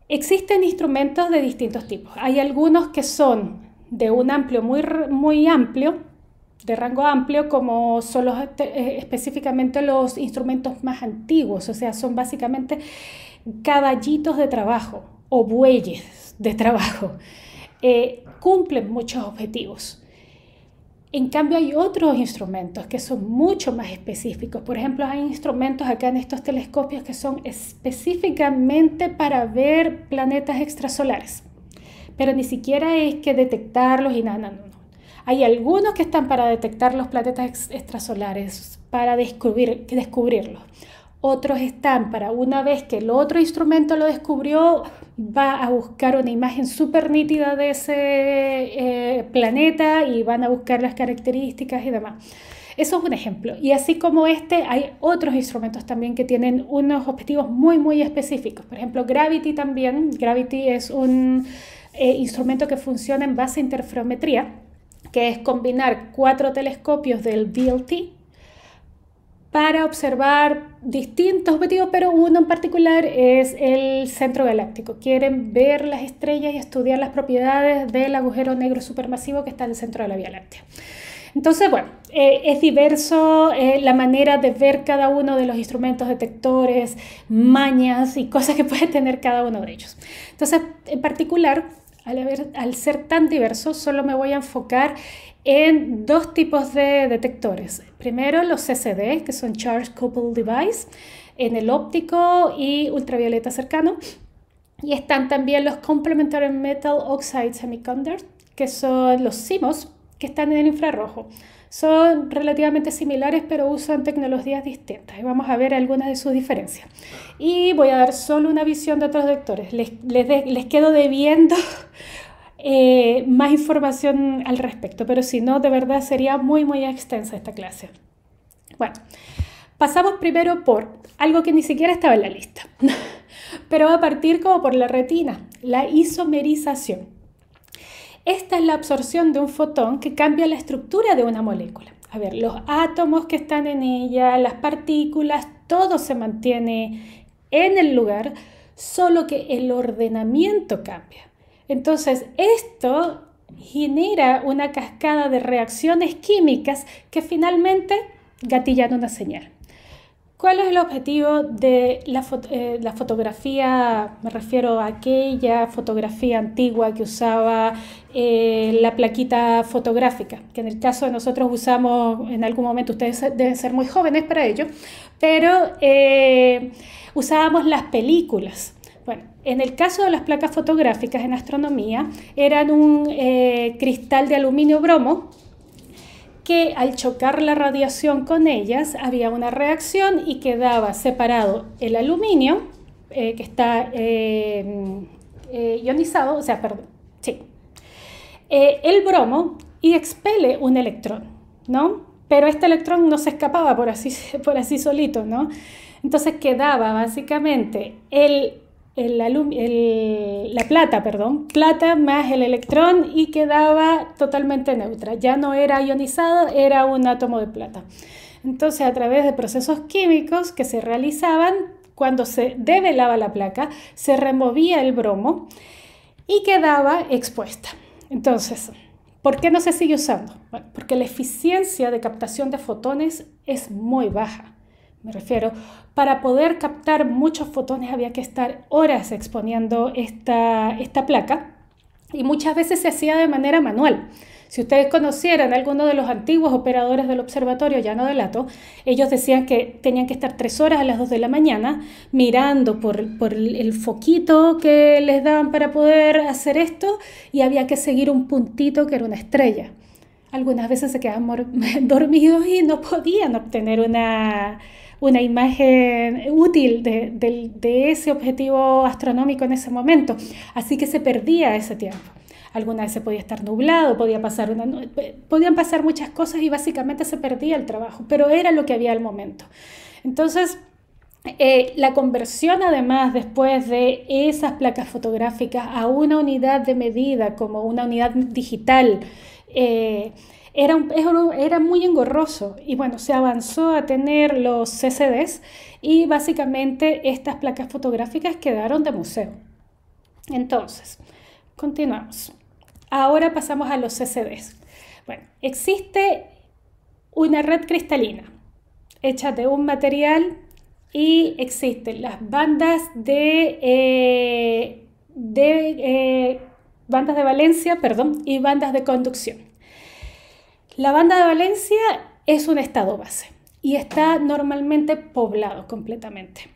Existen instrumentos de distintos tipos. Hay algunos que son de un amplio, muy, amplio, de rango amplio, como son eh, específicamente los instrumentos más antiguos, o sea, son básicamente caballitos de trabajo o bueyes de trabajo. Eh, cumplen muchos objetivos. En cambio hay otros instrumentos que son mucho más específicos. Por ejemplo, hay instrumentos acá en estos telescopios que son específicamente para ver planetas extrasolares. Pero ni siquiera es que detectarlos y nada, no, no, Hay algunos que están para detectar los planetas extrasolares, para descubrir, descubrirlos. Otros están para una vez que el otro instrumento lo descubrió, va a buscar una imagen súper nítida de ese eh, planeta y van a buscar las características y demás. Eso es un ejemplo. Y así como este, hay otros instrumentos también que tienen unos objetivos muy, muy específicos. Por ejemplo, Gravity también. Gravity es un eh, instrumento que funciona en base a interferometría, que es combinar cuatro telescopios del VLT para observar distintos objetivos, pero uno en particular es el centro galáctico. Quieren ver las estrellas y estudiar las propiedades del agujero negro supermasivo que está en el centro de la Vía Láctea. Entonces, bueno, eh, es diverso eh, la manera de ver cada uno de los instrumentos, detectores, mañas y cosas que puede tener cada uno de ellos. Entonces, en particular, al, al ser tan diverso, solo me voy a enfocar en dos tipos de detectores. Primero los CCD, que son Charge Coupled Device, en el óptico y ultravioleta cercano. Y están también los Complementary Metal Oxide Semiconductor, que son los CMOS, que están en el infrarrojo. Son relativamente similares, pero usan tecnologías distintas. Y vamos a ver algunas de sus diferencias. Y voy a dar solo una visión de otros detectores. Les, les, les quedo debiendo eh, más información al respecto, pero si no, de verdad sería muy, muy extensa esta clase. Bueno, pasamos primero por algo que ni siquiera estaba en la lista, pero va a partir como por la retina, la isomerización. Esta es la absorción de un fotón que cambia la estructura de una molécula. A ver, los átomos que están en ella, las partículas, todo se mantiene en el lugar, solo que el ordenamiento cambia. Entonces, esto genera una cascada de reacciones químicas que finalmente gatillan una señal. ¿Cuál es el objetivo de la, eh, fotografía? Me refiero a aquella fotografía antigua que usaba eh, la plaquita fotográfica, que en el caso de nosotros usamos en algún momento, ustedes deben ser muy jóvenes para ello, pero eh, usábamos las películas. En el caso de las placas fotográficas en astronomía, eran un eh, cristal de aluminio bromo que al chocar la radiación con ellas había una reacción y quedaba separado el aluminio eh, que está eh, ionizado, o sea, perdón, sí, el bromo y expele un electrón, ¿no? Pero este electrón no se escapaba por así, por así solito, ¿no? Entonces quedaba básicamente el la plata, perdón, plata más el electrón y quedaba totalmente neutra. Ya no era ionizado, era un átomo de plata. Entonces, a través de procesos químicos que se realizaban, cuando se develaba la placa, se removía el bromo y quedaba expuesta. Entonces, ¿por qué no se sigue usando? porque la eficiencia de captación de fotones es muy baja me refiero, para poder captar muchos fotones había que estar horas exponiendo esta, esta placa y muchas veces se hacía de manera manual. Si ustedes conocieran a alguno de los antiguos operadores del observatorio, ya no delato, ellos decían que tenían que estar tres horas a las dos de la mañana mirando por, por, el foquito que les daban para poder hacer esto y había que seguir un puntito que era una estrella. Algunas veces se quedaban dormidos y no podían obtener una, una imagen útil de, ese objetivo astronómico en ese momento. Así que se perdía ese tiempo alguna vez se podía estar nublado, podía pasar eh, podían pasar muchas cosas y básicamente se perdía el trabajo, pero era lo que había al momento. Entonces, eh, la conversión además después de esas placas fotográficas a una unidad de medida como una unidad digital, eh, era, era muy engorroso y bueno, se avanzó a tener los CCDs y básicamente estas placas fotográficas quedaron de museo. Entonces, continuamos. Ahora pasamos a los CCDs. Bueno, existe una red cristalina hecha de un material y existen las bandas de, eh, de eh, bandas de valencia perdón, y bandas de conducción. La banda de Valencia es un estado base y está normalmente poblado completamente.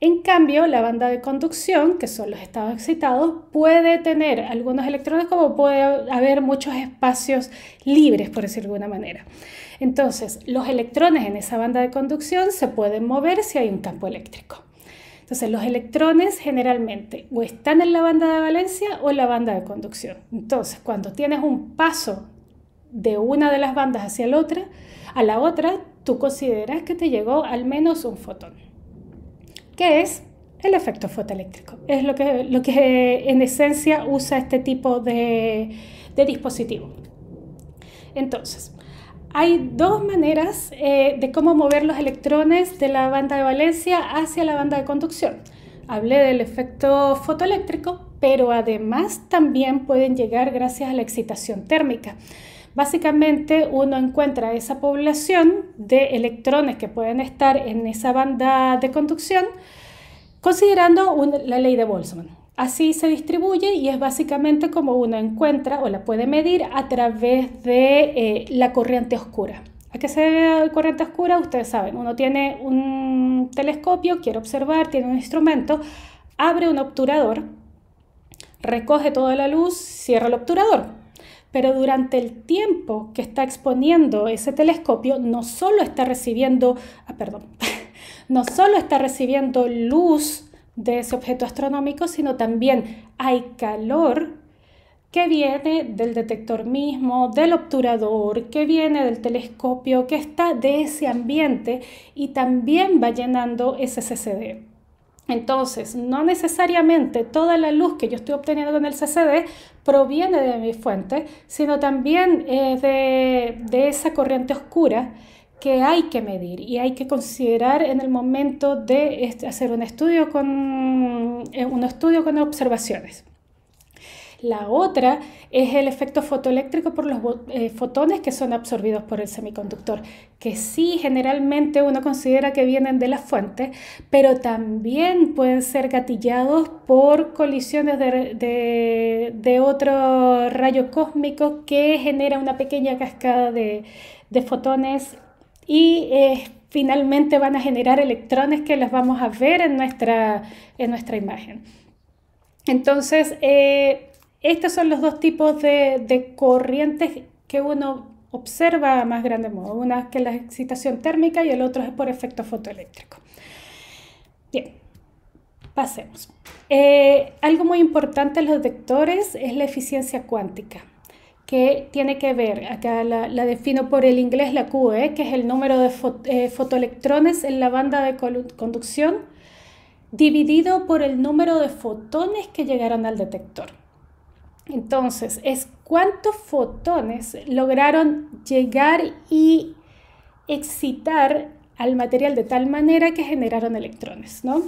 En cambio, la banda de conducción, que son los estados excitados, puede tener algunos electrones como puede haber muchos espacios libres, por decirlo de alguna manera. Entonces, los electrones en esa banda de conducción se pueden mover si hay un campo eléctrico. Entonces, los electrones generalmente o están en la banda de valencia o en la banda de conducción. Entonces, cuando tienes un paso de una de las bandas hacia la otra, a la otra tú consideras que te llegó al menos un fotón, que es el efecto fotoeléctrico. Es lo que, en esencia usa este tipo de, de dispositivo. Entonces, hay dos maneras eh, de cómo mover los electrones de la banda de valencia hacia la banda de conducción. Hablé del efecto fotoeléctrico, pero además también pueden llegar gracias a la excitación térmica. Básicamente uno encuentra esa población de electrones que pueden estar en esa banda de conducción considerando la ley de Boltzmann. Así se distribuye y es básicamente como uno encuentra o la puede medir a través de eh, la corriente oscura. ¿A qué se debe la corriente oscura? Ustedes saben, uno tiene un telescopio, quiere observar, tiene un instrumento, abre un obturador, recoge toda la luz, cierra el obturador pero durante el tiempo que está exponiendo ese telescopio no solo está recibiendo, ah, perdón, no está recibiendo luz de ese objeto astronómico, sino también hay calor que viene del detector mismo, del obturador, que viene del telescopio, que está de ese ambiente y también va llenando ese CCD. Entonces, no necesariamente toda la luz que yo estoy obteniendo con el CCD proviene de mi fuente, sino también de, de esa corriente oscura que hay que medir y hay que considerar en el momento de hacer un estudio con, eh, un estudio con observaciones. La otra es el efecto fotoeléctrico por los eh, fotones que son absorbidos por el semiconductor, que sí generalmente uno considera que vienen de la fuente, pero también pueden ser gatillados por colisiones de, otro rayo cósmico que genera una pequeña cascada de, fotones y eh, finalmente van a generar electrones que los vamos a ver en nuestra, en nuestra imagen. Entonces, eh, estos son los dos tipos de, corrientes que uno observa a más grande modo. Una es que la excitación térmica y el otro es por efecto fotoeléctrico. Bien, pasemos. Eh, algo muy importante en los detectores es la eficiencia cuántica, que tiene que ver, acá la, defino por el inglés la QE, eh, que es el número de eh, fotoelectrones en la banda de conducción dividido por el número de fotones que llegaron al detector. Entonces, es cuántos fotones lograron llegar y excitar al material de tal manera que generaron electrones, ¿no?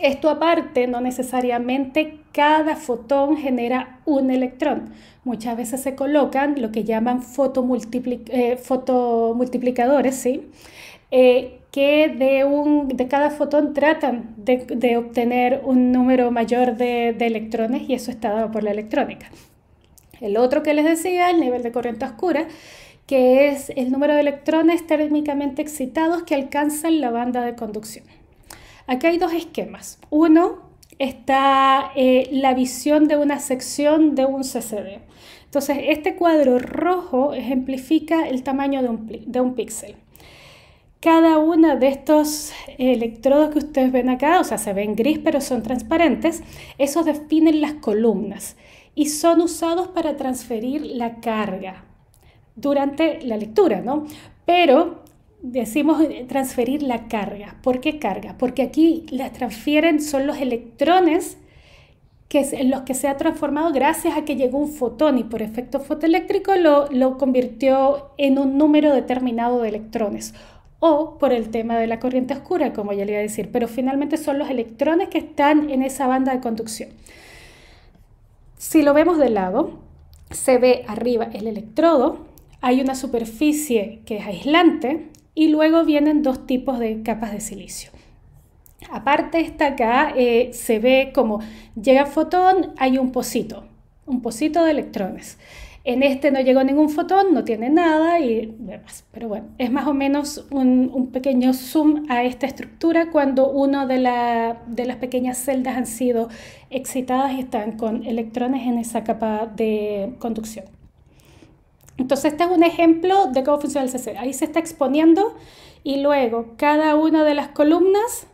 Esto aparte, no necesariamente cada fotón genera un electrón. Muchas veces se colocan lo que llaman eh, fotomultiplicadores, ¿sí? Eh, que de, un, de cada fotón tratan de, obtener un número mayor de, electrones y eso está dado por la electrónica. El otro que les decía, el nivel de corriente oscura, que es el número de electrones térmicamente excitados que alcanzan la banda de conducción. Aquí hay dos esquemas. Uno está eh, la visión de una sección de un CCD. Entonces, este cuadro rojo ejemplifica el tamaño de un píxel. Cada uno de estos electrodos que ustedes ven acá, o sea, se ven gris pero son transparentes, esos definen las columnas y son usados para transferir la carga durante la lectura, ¿no? Pero decimos transferir la carga. ¿Por qué carga? Porque aquí las transfieren son los electrones que en los que se ha transformado gracias a que llegó un fotón y por efecto fotoeléctrico lo convirtió en un número determinado de electrones o por el tema de la corriente oscura, como ya le iba a decir, pero finalmente son los electrones que están en esa banda de conducción. Si lo vemos de lado, se ve arriba el electrodo, hay una superficie que es aislante y luego vienen dos tipos de capas de silicio. Aparte está acá, eh, se ve como llega fotón, hay un pocito, un pocito de electrones. En este no llegó ningún fotón, no tiene nada y demás. Pero bueno, es más o menos un, pequeño zoom a esta estructura cuando una de, de, las pequeñas celdas han sido excitadas y están con electrones en esa capa de conducción. Entonces este es un ejemplo de cómo funciona el CC. Ahí se está exponiendo y luego cada una de las columnas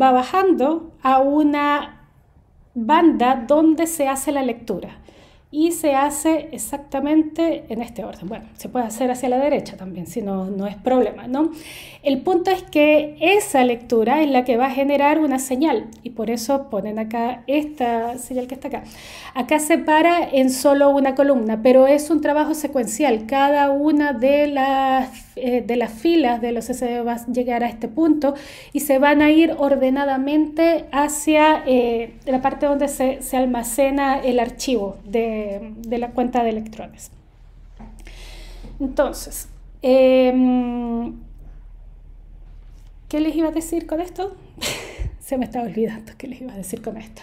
va bajando a una banda donde se hace la lectura y se hace exactamente en este orden. Bueno, se puede hacer hacia la derecha también, si no, no es problema, ¿no? El punto es que esa lectura es la que va a generar una señal y por eso ponen acá esta señal que está acá. Acá se para en solo una columna, pero es un trabajo secuencial. Cada una de las eh, de las filas de los SDB va a llegar a este punto y se van a ir ordenadamente hacia eh, la parte donde se, almacena el archivo de, la cuenta de electrones. Entonces, em, ¿qué les iba a decir con esto? se me estaba olvidando qué les iba a decir con esto.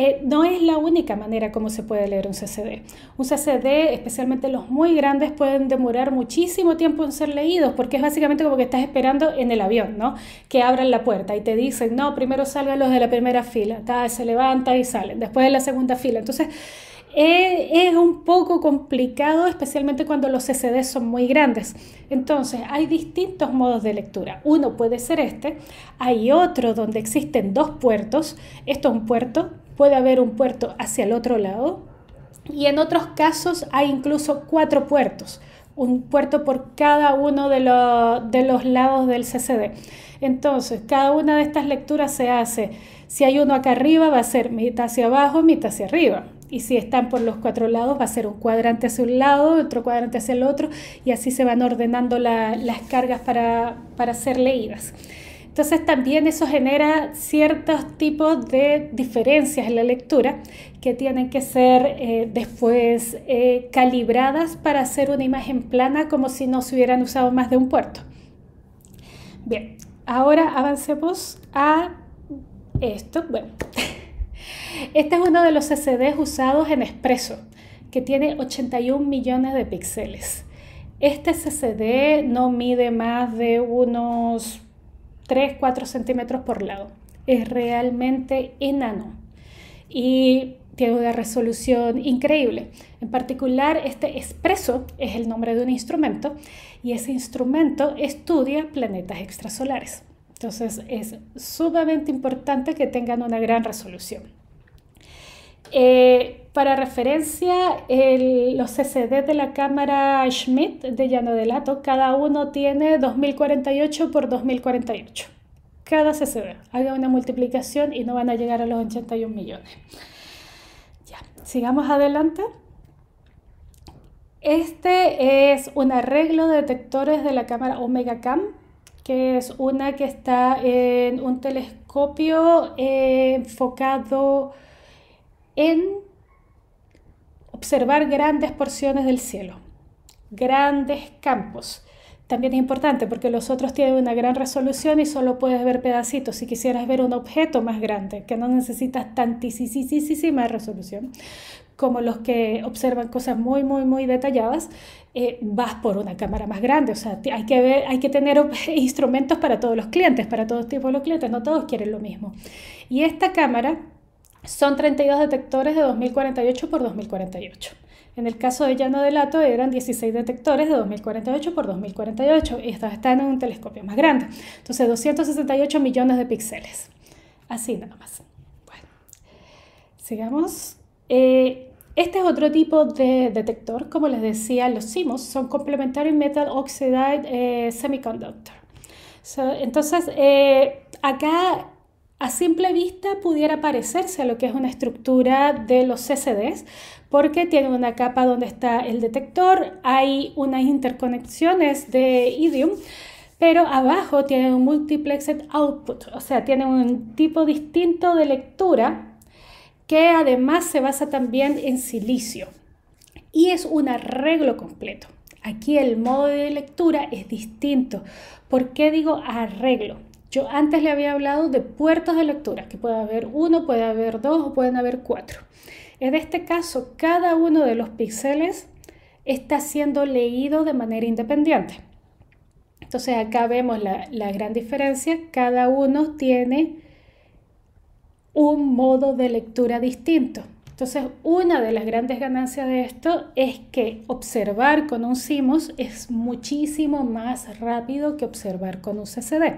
Eh, no es la única manera como se puede leer un CCD. Un CCD, especialmente los muy grandes, pueden demorar muchísimo tiempo en ser leídos porque es básicamente como que estás esperando en el avión, ¿no? Que abran la puerta y te dicen, no, primero salgan los de la primera fila, cada se levanta y salen, después de la segunda fila. Entonces, eh, es un poco complicado, especialmente cuando los CCD son muy grandes. Entonces, hay distintos modos de lectura. Uno puede ser este, hay otro donde existen dos puertos. Esto es un puerto puede haber un puerto hacia el otro lado y en otros casos hay incluso cuatro puertos, un puerto por cada uno de, los lados del CCD. Entonces, cada una de estas lecturas se hace, si hay uno acá arriba va a ser mitad hacia abajo, mitad hacia arriba. Y si están por los cuatro lados, va a ser un cuadrante hacia un lado, otro cuadrante hacia el otro, y así se van ordenando las cargas para, para ser leídas. Entonces también eso genera ciertos tipos de diferencias en la lectura que tienen que ser eh, después eh, calibradas para hacer una imagen plana como si no se hubieran usado más de un puerto. Bien, ahora avancemos a esto. Bueno, este es uno de los CCDs usados en Expresso que tiene 81 millones de píxeles. Este CCD no mide más de unos 3-4 centímetros por lado. Es realmente enano y tiene una resolución increíble. En particular, este expreso es el nombre de un instrumento y ese instrumento estudia planetas extrasolares. Entonces es sumamente importante que tengan una gran resolución. Eh, para referencia, los CCD de la Cámara Schmidt de Llano de Lato, cada uno tiene 2048 por 2048. Cada CCD. Haga una multiplicación y no van a llegar a los 81 millones. Ya, sigamos adelante. Este es un arreglo de detectores de la cámara Omega Cam, que es una que está en un telescopio eh, enfocado en observar grandes porciones del cielo, grandes campos. También es importante porque los otros tienen una gran resolución y solo puedes ver pedacitos. Si quisieras ver un objeto más grande, que no necesitas tantísima resolución, como los que observan cosas muy, muy, muy detalladas, eh, vas por una cámara más grande. O sea, hay que, ver, hay que tener instrumentos para todos los clientes, para todo tipo de clientes. No todos quieren lo mismo. Y esta cámara son 32 detectores de 2048 por 2048. En el caso de Llano de Lato eran 16 detectores de 2048 por 2048 y estos están en un telescopio más grande. Entonces 268 millones de píxeles. Así nada más. Bueno, sigamos. Eh, este es otro tipo de detector, como les decía, los CIMOS son Complementary Metal Oxide eh, Semiconductor. entonces, eh, acá a simple vista pudiera parecerse a lo que es una estructura de los CCDs, porque tiene una capa donde está el detector, hay unas interconexiones de idiom, pero abajo tiene un multiplexed output, o sea, tiene un tipo distinto de lectura que además se basa también en silicio y es un arreglo completo. Aquí el modo de lectura es distinto. ¿Por qué digo arreglo? Yo antes le había hablado de puertos de lectura, que puede haber uno, puede haber dos o pueden haber cuatro. En este caso, cada uno de los píxeles está siendo leído de manera independiente. Entonces acá vemos la, gran diferencia, cada uno tiene un modo de lectura distinto. Entonces, una de las grandes ganancias de esto es que observar con un CMOS es muchísimo más rápido que observar con un CCD.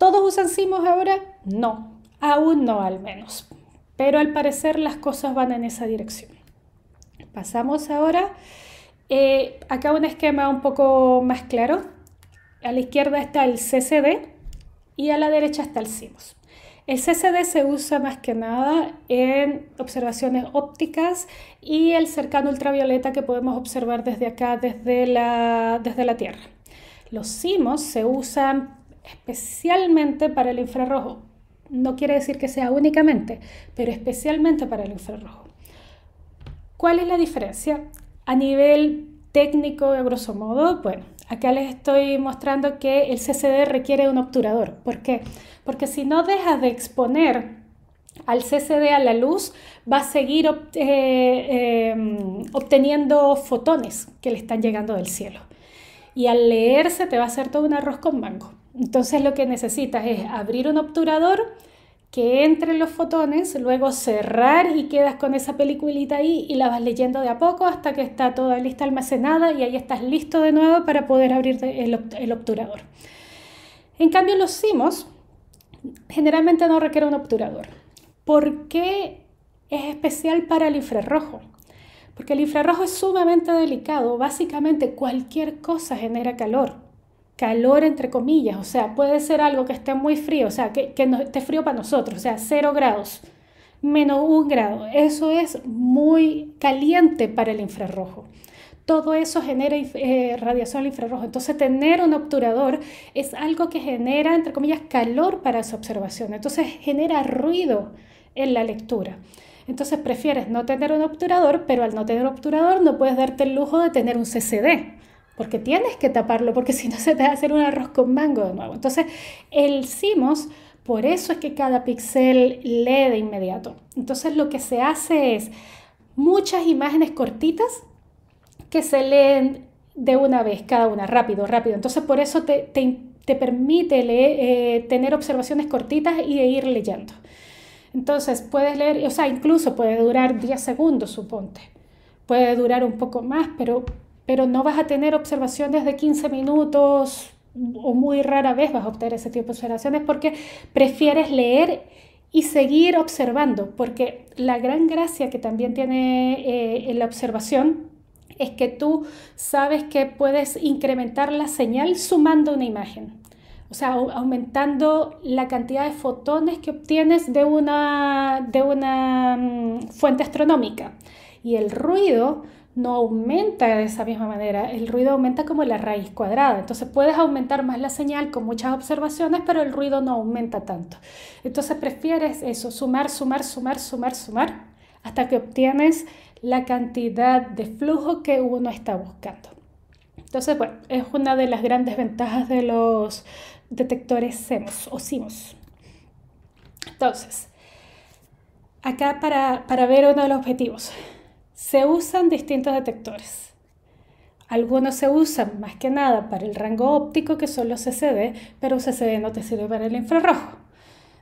¿Todos usan Simos ahora? No, aún no al menos. Pero al parecer las cosas van en esa dirección. Pasamos ahora eh, acá un esquema un poco más claro. A la izquierda está el CCD y a la derecha está el CIMOS. El CCD se usa más que nada en observaciones ópticas y el cercano ultravioleta que podemos observar desde acá, desde la, desde la Tierra. Los CIMOS se usan especialmente para el infrarrojo. No quiere decir que sea únicamente, pero especialmente para el infrarrojo. ¿Cuál es la diferencia? A nivel técnico, a grosso modo, bueno, acá les estoy mostrando que el CCD requiere un obturador. ¿Por qué? Porque si no dejas de exponer al CCD a la luz, va a seguir eh, em, obteniendo fotones que le están llegando del cielo. Y al leerse te va a hacer todo un arroz con mango. Entonces lo que necesitas es abrir un obturador, que entren los fotones, luego cerrar y quedas con esa peliculita ahí y la vas leyendo de a poco hasta que está toda lista almacenada y ahí estás listo de nuevo para poder abrir el, obturador. En cambio los CIMOS generalmente no requieren un obturador. ¿Por qué es especial para el infrarrojo? Porque el infrarrojo es sumamente delicado, básicamente cualquier cosa genera calor calor entre comillas, o sea, puede ser algo que esté muy frío, o sea, que, que no, esté frío para nosotros, o sea, 0 grados, menos 1 grado, eso es muy caliente para el infrarrojo. Todo eso genera eh, radiación al infrarrojo. Entonces, tener un obturador es algo que genera, entre comillas, calor para su observación. Entonces, genera ruido en la lectura. Entonces, prefieres no tener un obturador, pero al no tener obturador no puedes darte el lujo de tener un CCD porque tienes que taparlo, porque si no se te va a hacer un arroz con mango de nuevo. Entonces, el CMOS, por eso es que cada píxel lee de inmediato. Entonces, lo que se hace es muchas imágenes cortitas que se leen de una vez, cada una, rápido, rápido. Entonces, por eso te, te, permite eh, tener observaciones cortitas y de ir leyendo. Entonces, puedes leer, o sea, incluso puede durar 10 segundos, suponte. Puede durar un poco más, pero pero no vas a tener observaciones de 15 minutos o muy rara vez vas a obtener ese tipo de observaciones porque prefieres leer y seguir observando, porque la gran gracia que también tiene eh, la observación es que tú sabes que puedes incrementar la señal sumando una imagen o sea, aumentando la cantidad de fotones que obtienes de una, de una mm, fuente astronómica. Y el ruido no aumenta de esa misma manera. El ruido aumenta como la raíz cuadrada. Entonces puedes aumentar más la señal con muchas observaciones, pero el ruido no aumenta tanto. Entonces prefieres eso, sumar, sumar, sumar, sumar, sumar, hasta que obtienes la cantidad de flujo que uno está buscando. Entonces, bueno, es una de las grandes ventajas de los detectores CMOS o simos Entonces, acá para ver uno de los objetivos se usan distintos detectores. Algunos se usan más que nada para el rango óptico, que son los CCD, pero un CCD no te sirve para el infrarrojo.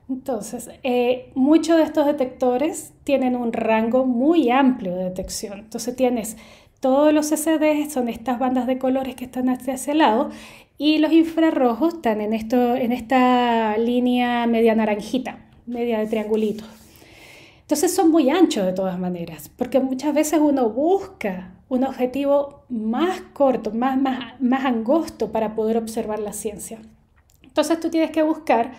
Entonces, eh, muchos de estos detectores tienen un rango muy amplio de detección. Entonces, tienes todos los CCD, son estas bandas de colores que están hacia ese lado, y los infrarrojos están en, esto, en esta línea media naranjita, media de triangulitos. Entonces son muy anchos de todas maneras, porque muchas veces uno busca un objetivo más corto, más, más, más angosto para poder observar la ciencia. Entonces tú tienes que buscar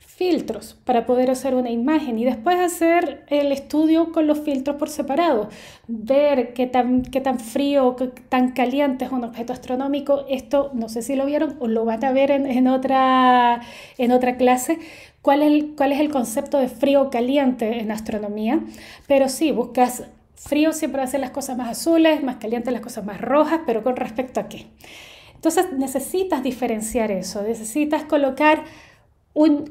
filtros para poder hacer una imagen y después hacer el estudio con los filtros por separado, ver qué tan, qué tan frío, qué tan caliente es un objeto astronómico. Esto no sé si lo vieron o lo van a ver en, otra, en otra clase. ¿Cuál es, el, ¿Cuál es el concepto de frío caliente en astronomía? Pero sí, buscas frío siempre ser las cosas más azules, más caliente las cosas más rojas, pero con respecto a qué. Entonces necesitas diferenciar eso, necesitas colocar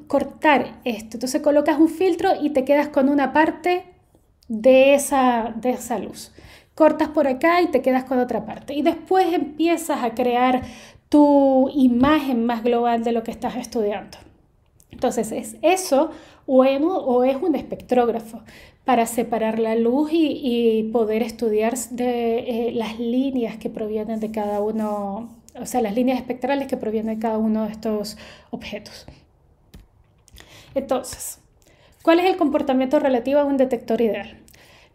cortar esto. Entonces colocas un filtro y te quedas con una parte de esa, de esa luz. Cortas por acá y te quedas con otra parte. Y después empiezas a crear tu imagen más global de lo que estás estudiando. Entonces, es eso o, es un espectrógrafo para separar la luz y, poder estudiar eh, las líneas que provienen de cada uno, o sea, las líneas espectrales que provienen de cada uno de estos objetos. Entonces, ¿cuál es el comportamiento relativo a un detector ideal?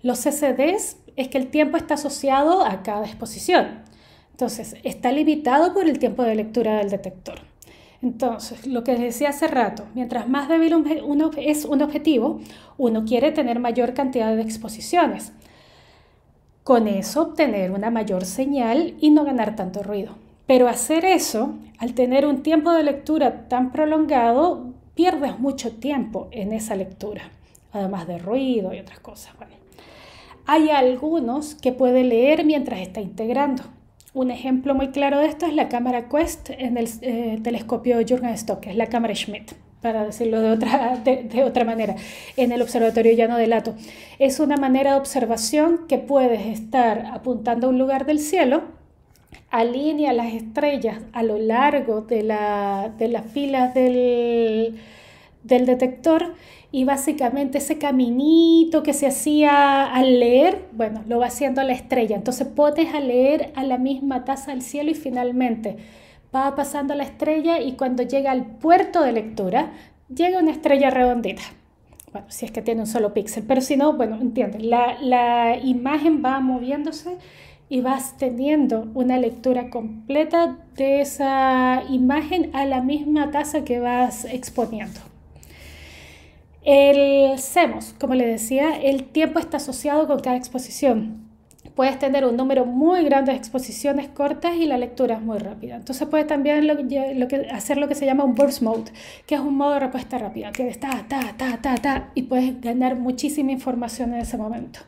Los CCDs es que el tiempo está asociado a cada exposición. Entonces, está limitado por el tiempo de lectura del detector. Entonces, lo que les decía hace rato, mientras más débil uno es un objetivo, uno quiere tener mayor cantidad de exposiciones. Con eso obtener una mayor señal y no ganar tanto ruido. Pero hacer eso, al tener un tiempo de lectura tan prolongado, pierdes mucho tiempo en esa lectura, además de ruido y otras cosas. hay algunos que puede leer mientras está integrando. Un ejemplo muy claro de esto es la cámara Quest en el eh, telescopio Jürgen Stock, es la cámara Schmidt para decirlo de otra, de, otra manera, en el Observatorio Llano de Lato. Es una manera de observación que puedes estar apuntando a un lugar del cielo alinea las estrellas a lo largo de, la, de las filas del, del detector y básicamente ese caminito que se hacía al leer, bueno, lo va haciendo la estrella. Entonces potes a leer a la misma tasa del cielo y finalmente va pasando la estrella y cuando llega al puerto de lectura, llega una estrella redondita. Bueno, si es que tiene un solo píxel, pero si no, bueno, entienden, la, la imagen va moviéndose y vas teniendo una lectura completa de esa imagen a la misma tasa que vas exponiendo. El semos, como le decía, el tiempo está asociado con cada exposición. Puedes tener un número muy grande de exposiciones cortas y la lectura es muy rápida. Entonces puedes también hacer lo que se llama un burst mode, que es un modo de respuesta rápida, que está, ta, ta, ta, ta, y puedes ganar muchísima información en ese momento.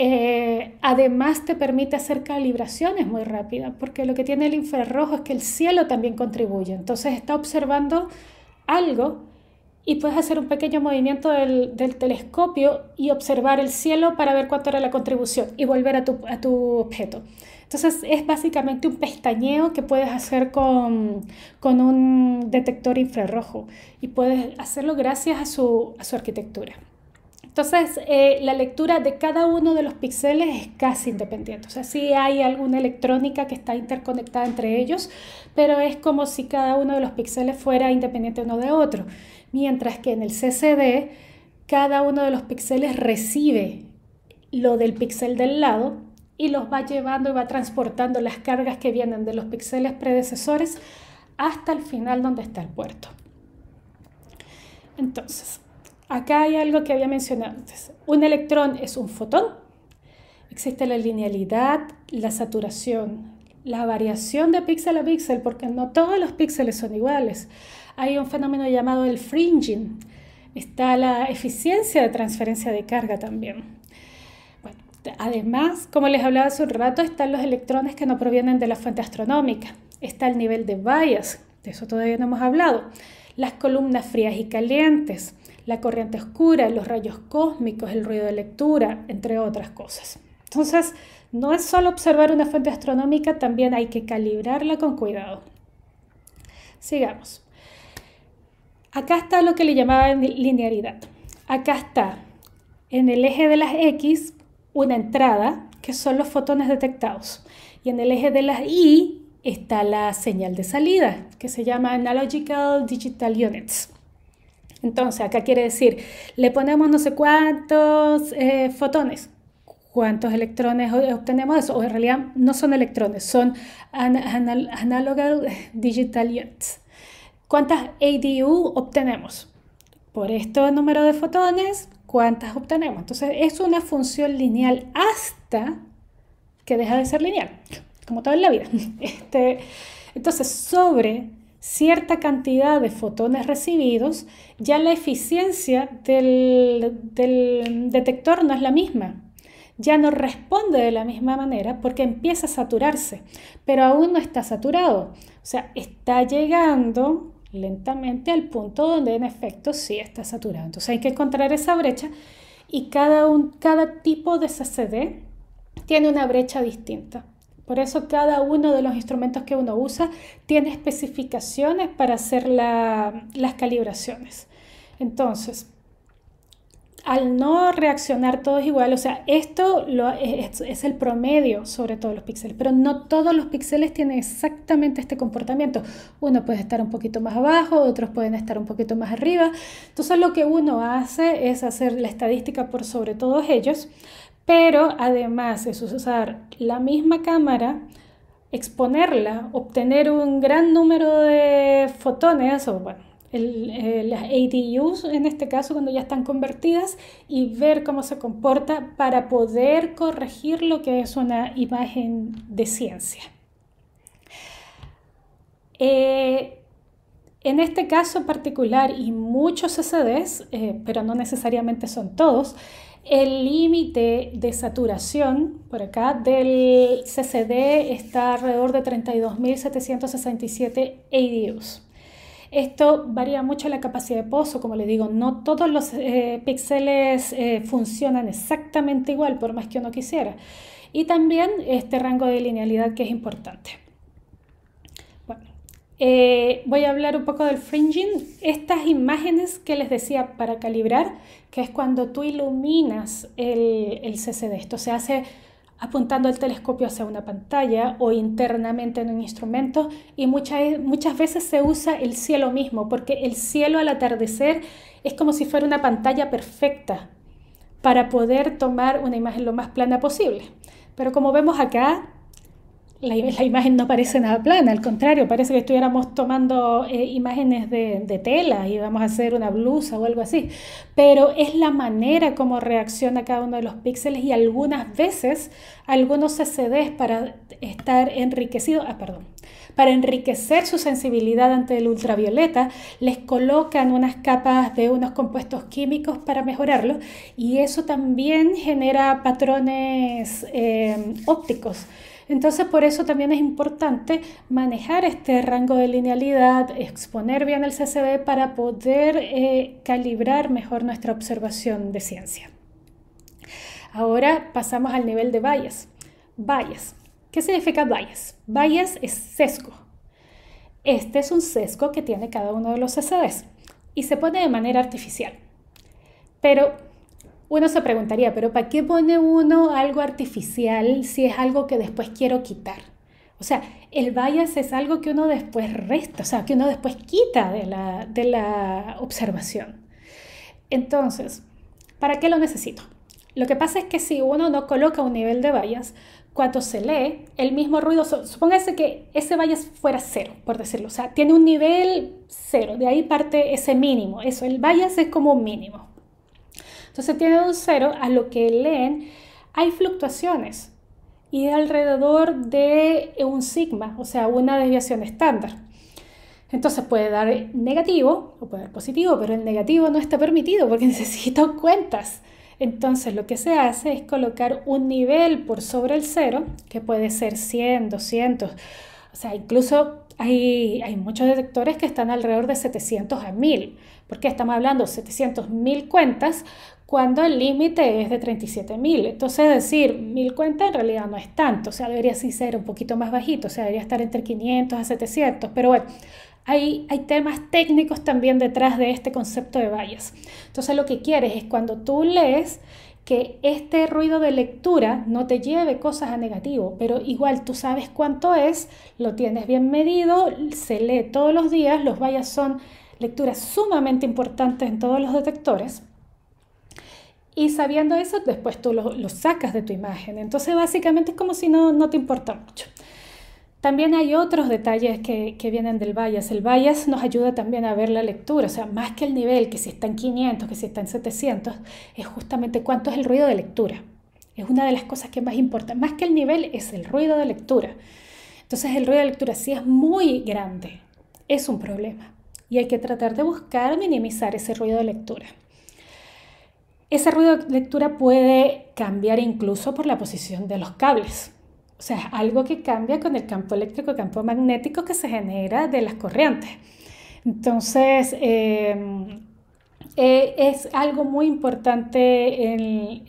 Eh, además te permite hacer calibraciones muy rápidas, porque lo que tiene el infrarrojo es que el cielo también contribuye. Entonces está observando algo y puedes hacer un pequeño movimiento del, telescopio y observar el cielo para ver cuánto era la contribución y volver a tu, objeto. Entonces es básicamente un pestañeo que puedes hacer con, un detector infrarrojo y puedes hacerlo gracias a su arquitectura. Entonces, eh, la lectura de cada uno de los píxeles es casi independiente. O sea, sí hay alguna electrónica que está interconectada entre ellos, pero es como si cada uno de los píxeles fuera independiente uno de otro. Mientras que en el CCD, cada uno de los píxeles recibe lo del píxel del lado y los va llevando y va transportando las cargas que vienen de los píxeles predecesores hasta el final donde está el puerto. Entonces, acá hay algo que había mencionado antes. Un electrón es un fotón. Existe la linealidad, la saturación, la variación de píxel a píxel, porque no todos los píxeles son iguales. Hay un fenómeno llamado el fringing. Está la eficiencia de transferencia de carga también. además, como les hablaba hace un rato, están los electrones que no provienen de la fuente astronómica. Está el nivel de bias, de eso todavía no hemos hablado. Las columnas frías y calientes la corriente oscura, los rayos cósmicos, el ruido de lectura, entre otras cosas. Entonces, no es solo observar una fuente astronómica, también hay que calibrarla con cuidado. Sigamos. Acá está lo que le llamaba linearidad. Acá está en el eje de las X una entrada, que son los fotones detectados. Y en el eje de las Y está la señal de salida, que se llama Analogical Digital Units. Entonces, acá quiere decir, le ponemos no sé cuántos eh, fotones, cuántos electrones obtenemos eso, o en realidad no son electrones, son an digital units. ¿Cuántas ADU obtenemos? Por este número de fotones, ¿cuántas obtenemos? Entonces, es una función lineal hasta que deja de ser lineal, como todo en la vida. Este, entonces, sobre cierta cantidad de fotones recibidos, ya la eficiencia del, detector no es la misma ya no responde de la misma manera porque empieza a saturarse, pero aún no está saturado. O sea, está llegando lentamente al punto donde en efecto sí está saturado. Entonces hay que encontrar esa brecha y cada, cada tipo de CCD tiene una brecha distinta. Por eso cada uno de los instrumentos que uno usa tiene especificaciones para hacer las calibraciones. Entonces, al no reaccionar todos igual, o sea, esto es, es, el promedio sobre todos los píxeles, pero no todos los píxeles tienen exactamente este comportamiento. Uno puede estar un poquito más abajo, otros pueden estar un poquito más arriba. Entonces lo que uno hace es hacer la estadística por sobre todos ellos pero además es usar la misma cámara, exponerla, obtener un gran número de fotones o bueno, eh, las ADUs en este caso cuando ya están convertidas y ver cómo se comporta para poder corregir lo que es una imagen de ciencia. Eh, en este caso particular y muchos CCDs, eh, pero no necesariamente son todos, el límite de saturación por acá del CCD está alrededor de 32.767 ADUs. Esto varía mucho la capacidad de pozo, como le digo, no todos los eh, píxeles eh, funcionan exactamente igual, por más que uno quisiera. Y también este rango de linealidad que es importante. Eh, voy a hablar un poco del fringing. Estas imágenes que les decía para calibrar, que es cuando tú iluminas el, el CCD. Esto se hace apuntando el telescopio hacia una pantalla o internamente en un instrumento y muchas, e, muchas veces se usa el cielo mismo, porque el cielo al atardecer es como si fuera una pantalla perfecta para poder tomar una imagen lo más plana posible. Pero como vemos acá, la, imagen no parece nada plana, al contrario, parece que estuviéramos tomando eh, imágenes de, tela y vamos a hacer una blusa o algo así, pero es la manera como reacciona cada uno de los píxeles y algunas veces algunos CCDs para estar enriquecidos, ah, perdón, para enriquecer su sensibilidad ante el ultravioleta, les colocan unas capas de unos compuestos químicos para mejorarlo y eso también genera patrones eh, ópticos entonces, por eso también es importante manejar este rango de linealidad, exponer bien el CCD para poder eh, calibrar mejor nuestra observación de ciencia. Ahora pasamos al nivel de bias. Bias. ¿Qué significa bias? Bias es sesgo. Este es un sesgo que tiene cada uno de los CCDs y se pone de manera artificial. Pero uno se preguntaría, pero ¿para qué pone uno algo artificial si es algo que después quiero quitar? O sea, el bias es algo que uno después resta, o sea, que uno después quita de la, observación. Entonces, ¿para qué lo necesito? Lo que pasa es que si uno no coloca un nivel de bias, cuando se lee el mismo ruido, supóngase que ese bias fuera cero, por decirlo, o sea, tiene un nivel cero, de ahí parte ese mínimo, eso, el bias es como un mínimo. Entonces tiene un cero a lo que leen hay fluctuaciones y alrededor de un sigma, o sea, una desviación estándar. Entonces puede dar negativo o puede dar positivo, pero el negativo no está permitido porque necesito cuentas. Entonces lo que se hace es colocar un nivel por sobre el cero, que puede ser 100, 200, o sea, incluso hay, hay muchos detectores que están alrededor de 700 a 1000, porque estamos hablando de 700 mil cuentas cuando el límite es de 37.000. Entonces decir 1.000 cuentas en realidad no es tanto, o sea, debería sí ser un poquito más bajito, o sea, debería estar entre 500 a 700, pero bueno, hay, hay, temas técnicos también detrás de este concepto de vallas. Entonces lo que quieres es cuando tú lees que este ruido de lectura no te lleve cosas a negativo, pero igual tú sabes cuánto es, lo tienes bien medido, se lee todos los días, los vallas son lecturas sumamente importantes en todos los detectores y sabiendo eso, después tú lo, sacas de tu imagen. Entonces básicamente es como si no, no te importa mucho. También hay otros detalles que, vienen del bias. El bias nos ayuda también a ver la lectura, o sea, más que el nivel, que si está en 500, que si está en 700, es justamente cuánto es el ruido de lectura. Es una de las cosas que más importa. Más que el nivel es el ruido de lectura. Entonces el ruido de lectura, si es muy grande, es un problema. Y hay que tratar de buscar minimizar ese ruido de lectura. Ese ruido de lectura puede cambiar incluso por la posición de los cables. O sea, es algo que cambia con el campo eléctrico, campo magnético que se genera de las corrientes. Entonces, em, eh, es algo muy importante en,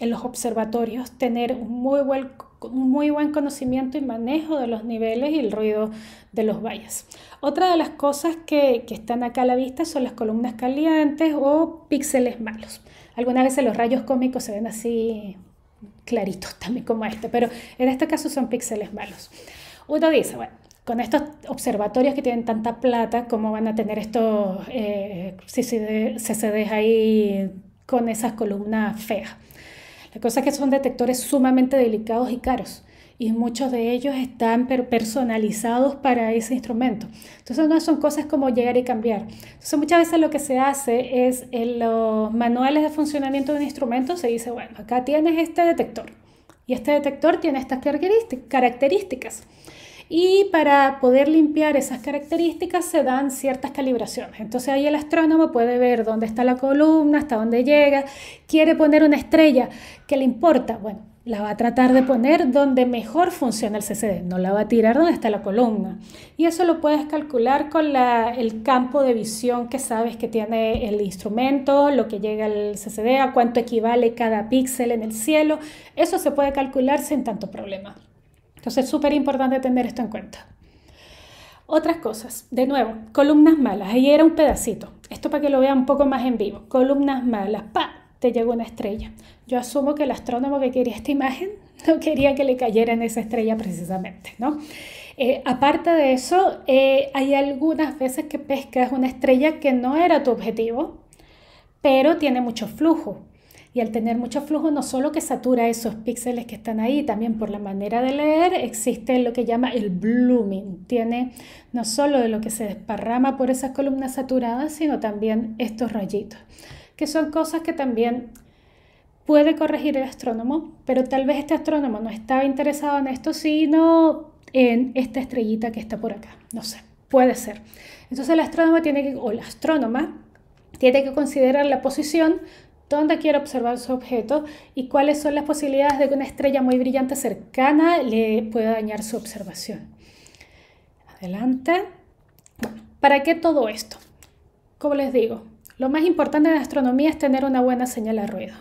en los observatorios tener un muy buen muy buen conocimiento y manejo de los niveles y el ruido de los valles. Otra de las cosas que, están acá a la vista son las columnas calientes o píxeles malos. Algunas veces los rayos cómicos se ven así claritos también como este, pero en este caso son píxeles malos. Uno dice, bueno, con estos observatorios que tienen tanta plata, ¿cómo van a tener estos eh, se CCDs ahí con esas columnas feas? La cosa es que son detectores sumamente delicados y caros y muchos de ellos están personalizados para ese instrumento. Entonces no son cosas como llegar y cambiar. Entonces muchas veces lo que se hace es en los manuales de funcionamiento de un instrumento se dice, bueno, acá tienes este detector y este detector tiene estas características y para poder limpiar esas características se dan ciertas calibraciones. Entonces ahí el astrónomo puede ver dónde está la columna, hasta dónde llega, quiere poner una estrella que le importa, bueno, la va a tratar de poner donde mejor funciona el CCD, no la va a tirar donde está la columna. Y eso lo puedes calcular con el campo de visión que sabes que tiene el instrumento, lo que llega al CCD, a cuánto equivale cada píxel en el cielo. Eso se puede calcular sin tanto problema. Entonces es súper importante tener esto en cuenta. Otras cosas, de nuevo, columnas malas. Ahí era un pedacito. Esto para que lo vean un poco más en vivo. Columnas malas. ¡Pa! Te llegó una estrella. Yo asumo que el astrónomo que quería esta imagen no quería que le cayera en esa estrella precisamente, ¿no? Eh, aparte de eso, eh, hay algunas veces que pescas una estrella que no era tu objetivo, pero tiene mucho flujo. Y al tener mucho flujo, no solo que satura esos píxeles que están ahí, también por la manera de leer existe lo que llama el blooming. Tiene no solo de lo que se desparrama por esas columnas saturadas, sino también estos rayitos, que son cosas que también puede corregir el astrónomo, pero tal vez este astrónomo no estaba interesado en esto, sino en esta estrellita que está por acá. No sé, puede ser. Entonces el astrónomo tiene que, o astrónoma, tiene que considerar la posición dónde quiere observar su objeto y cuáles son las posibilidades de que una estrella muy brillante cercana le pueda dañar su observación. Adelante. ¿Para qué todo esto? Como les digo, lo más importante en astronomía es tener una buena señal a ruido.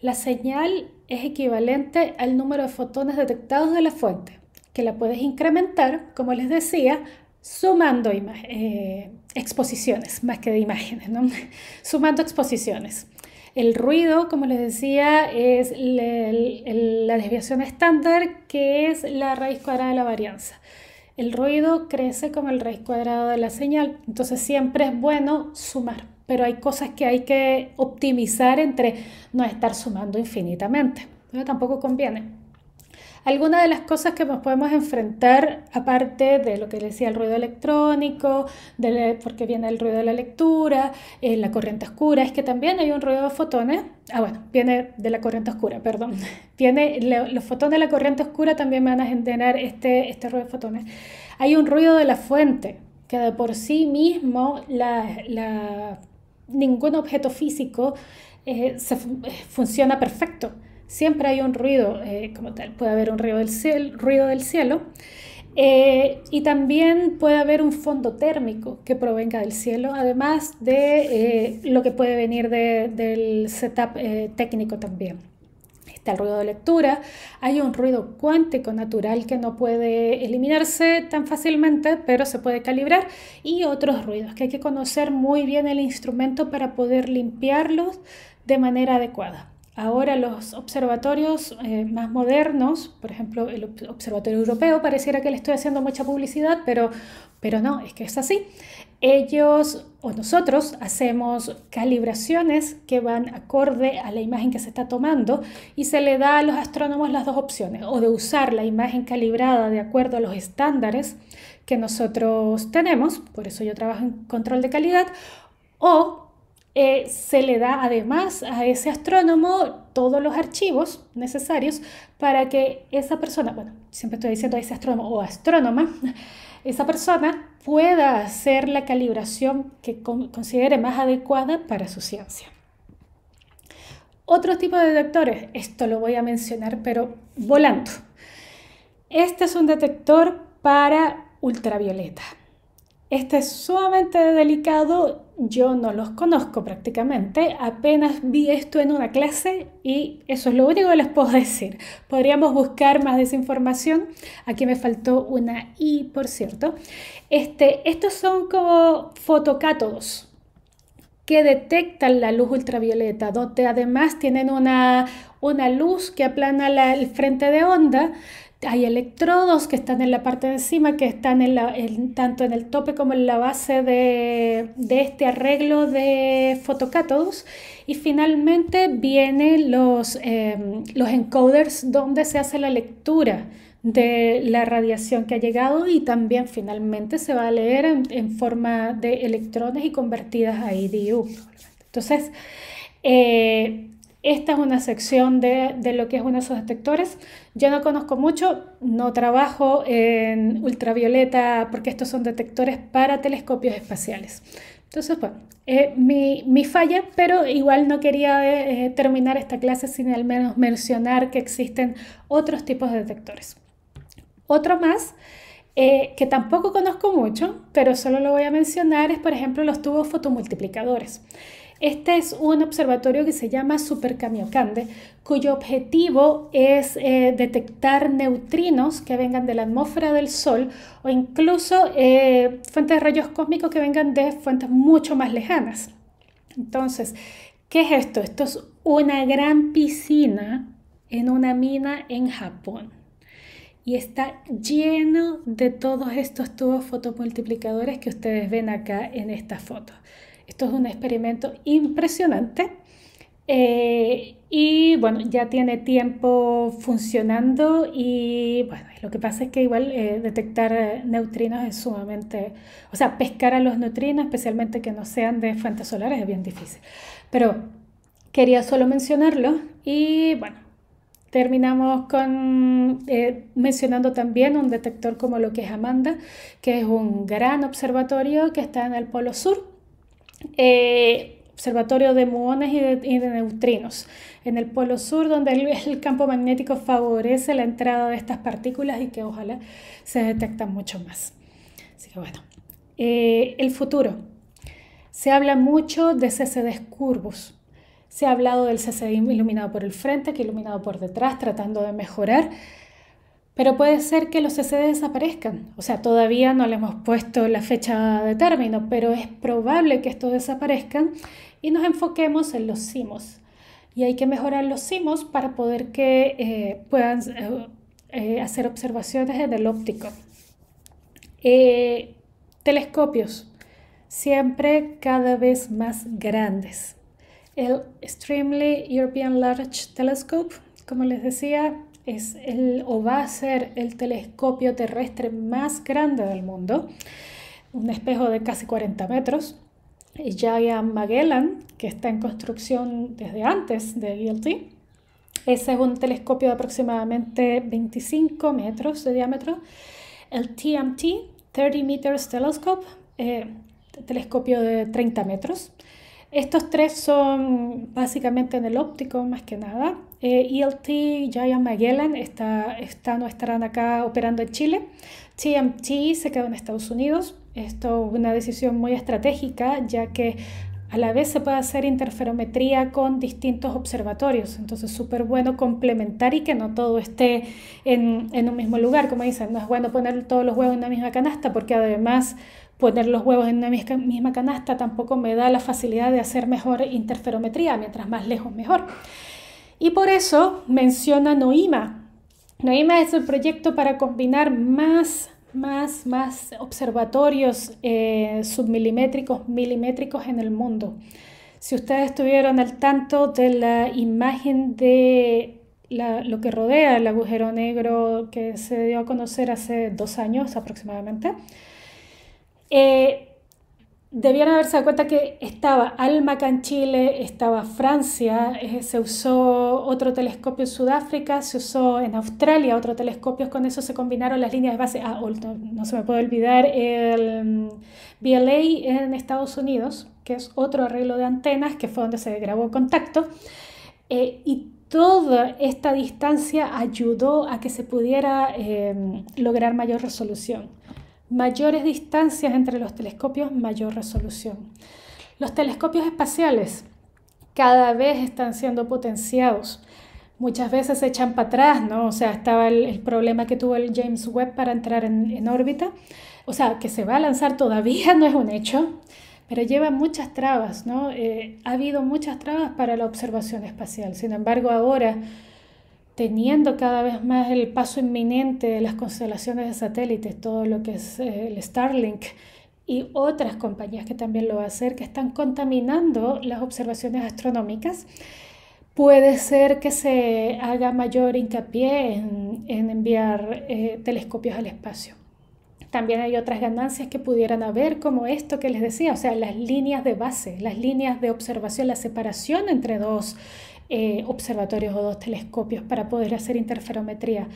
La señal es equivalente al número de fotones detectados de la fuente, que la puedes incrementar, como les decía, sumando eh, exposiciones, más que de imágenes, ¿no? sumando exposiciones. El ruido, como les decía, es la desviación estándar, que es la raíz cuadrada de la varianza. El ruido crece como el raíz cuadrado de la señal, entonces siempre es bueno sumar, pero hay cosas que hay que optimizar entre no estar sumando infinitamente, pero tampoco conviene. Algunas de las cosas que nos podemos enfrentar, aparte de lo que decía el ruido electrónico, porque viene el ruido de la lectura, eh, la corriente oscura, es que también hay un ruido de fotones. Ah, bueno, viene de la corriente oscura, perdón. Viene, los fotones de la corriente oscura también van a generar este, este ruido de fotones. Hay un ruido de la fuente, que de por sí mismo ningún objeto físico eh, se, eh, funciona perfecto siempre hay un ruido eh, como tal. Puede haber un ruido del cielo, ruido del cielo eh, y también puede haber un fondo térmico que provenga del cielo, además de eh, lo que puede venir del setup técnico también. Está el ruido de lectura, hay un ruido cuántico natural que no puede eliminarse tan fácilmente, pero se puede calibrar, y otros ruidos que hay que conocer muy bien el instrumento para poder limpiarlos de manera adecuada. Ahora los observatorios eh, más modernos, por ejemplo el Observatorio Europeo, pareciera que le estoy haciendo mucha publicidad, pero, pero no, es que es así. Ellos o nosotros hacemos calibraciones que van acorde a la imagen que se está tomando y se le da a los astrónomos las dos opciones, o de usar la imagen calibrada de acuerdo a los estándares que nosotros tenemos, por eso yo trabajo en control de calidad, o eh, se le da además a ese astrónomo todos los archivos necesarios para que esa persona, bueno, siempre estoy diciendo ese astrónomo o astrónoma, esa persona pueda hacer la calibración que considere más adecuada para su ciencia. Otro tipo de detectores, esto lo voy a mencionar, pero volando. Este es un detector para ultravioleta. Este es sumamente delicado, yo no los conozco prácticamente, apenas vi esto en una clase y eso es lo único que les puedo decir. Podríamos buscar más información, aquí me faltó una I por cierto. Este, estos son como fotocátodos que detectan la luz ultravioleta, donde además tienen una, luz que aplana el frente de onda hay electrodos que están en la parte de encima, que están en tanto en el tope como en la base de, este arreglo de fotocátodos. Y finalmente vienen los, em, los encoders donde se hace la lectura de la radiación que ha llegado y también finalmente se va a leer en, forma de electrones y convertidas a IDU. Entonces, eh, esta es una sección de, lo que es uno de esos detectores. Yo no conozco mucho, no trabajo en ultravioleta porque estos son detectores para telescopios espaciales. Entonces, bueno, eh, mi, falla, pero igual no quería eh, eh, terminar esta clase sin al menos mencionar que existen otros tipos de detectores. Otro más, que tampoco conozco mucho, pero solo lo voy a mencionar, es por ejemplo los tubos fotomultiplicadores. Este es un observatorio que se llama Supercamiocande, cuyo objetivo es eh, detectar neutrinos que vengan de la atmósfera del Sol o incluso eh, fuentes de rayos cósmicos que vengan de fuentes mucho más lejanas. Entonces, ¿qué es esto? Esto es una gran piscina en una mina en Japón. Y está lleno de todos estos tubos fotomultiplicadores que ustedes ven acá en esta foto. Esto es un experimento impresionante. Eh, y bueno, ya tiene tiempo funcionando y bueno, lo que pasa es que igual eh, detectar eh, neutrinos es sumamente, o sea, pescar a los neutrinos, especialmente que no sean de fuentes solares, es bien difícil. Pero quería solo mencionarlo y bueno, terminamos con mencionando también un detector como lo que es Amanda, que es un gran observatorio que está en el Polo Sur eh, observatorio de muones y de, neutrinos en el polo sur, donde el, campo magnético favorece la entrada de estas partículas y que ojalá se detectan mucho más. Así que bueno, eh, el futuro. Se habla mucho de CCDs curvos. Se ha hablado del CCD iluminado por el frente, que iluminado por detrás, tratando de mejorar pero puede ser que los CCD desaparezcan. O sea, todavía no le hemos puesto la fecha de término, pero es probable que estos desaparezcan y nos enfoquemos en los CIMOS. Y hay que mejorar los CIMOS para poder que eh, puedan eh, eh, hacer observaciones en el óptico. telescopios, siempre cada vez más grandes. El Extremely European Large Telescope, como les decía, es el, o va a ser el telescopio terrestre más grande del mundo, un espejo de casi 40 metros. Giant Magellan, que está en construcción desde antes de ELT. Ese es un telescopio de aproximadamente 25 metros de diámetro. El TMT, 30 Meters Telescope, eh, telescopio de 30 metros. Estos tres son básicamente en el óptico más que nada. Eh, ELT, Giant Magellan está, está, no estarán acá operando en Chile. TMT se quedó en Estados Unidos. Esto es una decisión muy estratégica ya que a la vez se puede hacer interferometría con distintos observatorios, entonces súper bueno complementar y que no todo esté en, en, un mismo lugar, como dicen, no es bueno poner todos los huevos en una misma canasta porque además poner los huevos en una misma canasta tampoco me da la facilidad de hacer mejor interferometría, mientras más lejos mejor. Y por eso menciona Noima. Noima es el proyecto para combinar más, más, más observatorios eh, submilimétricos, milimétricos en el mundo. Si ustedes estuvieron al tanto de la imagen de lo que rodea el agujero negro que se dio a conocer hace dos años aproximadamente, eh, haberse dado cuenta que estaba Almaca en Chile, estaba Francia, eh, se usó otro telescopio en Sudáfrica, se usó en Australia otro telescopio, con eso se combinaron las líneas de base. Ah, no, se me puede olvidar el BLA en Estados Unidos, que es otro arreglo de antenas, que fue donde se grabó contacto. Eh, y toda esta distancia ayudó a que se pudiera eh, lograr mayor resolución. Mayores distancias entre los telescopios, mayor resolución. Los telescopios espaciales cada vez están siendo potenciados. Muchas veces se echan para atrás, ¿no? O sea, estaba el, problema que tuvo el James Webb para entrar en, órbita. O sea, que se va a lanzar todavía no es un hecho, pero lleva muchas trabas, ¿no? Eh, ha habido muchas trabas para la observación espacial. Sin embargo, ahora teniendo cada vez más el paso inminente de las constelaciones de satélites, todo lo que es eh, el Starlink y otras compañías que también lo hacen, que están contaminando las observaciones astronómicas, puede ser que se haga mayor hincapié en, enviar eh, telescopios al espacio. También hay otras ganancias que pudieran haber, como esto que les decía, o sea, las líneas de base, las líneas de observación, la separación entre dos eh, observatorios o dos telescopios para poder hacer interferometría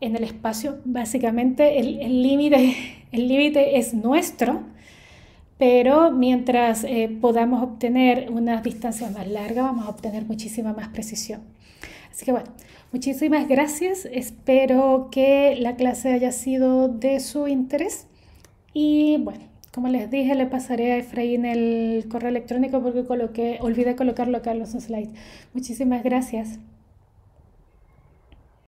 en el espacio. Básicamente el límite el es nuestro, pero mientras eh, podamos obtener una distancia más larga vamos a obtener muchísima más precisión. Así que bueno, muchísimas gracias. Espero que la clase haya sido de su interés y bueno como les dije, le pasaré a Efraín el correo electrónico porque coloqué, olvidé colocarlo acá en los slides. Muchísimas gracias.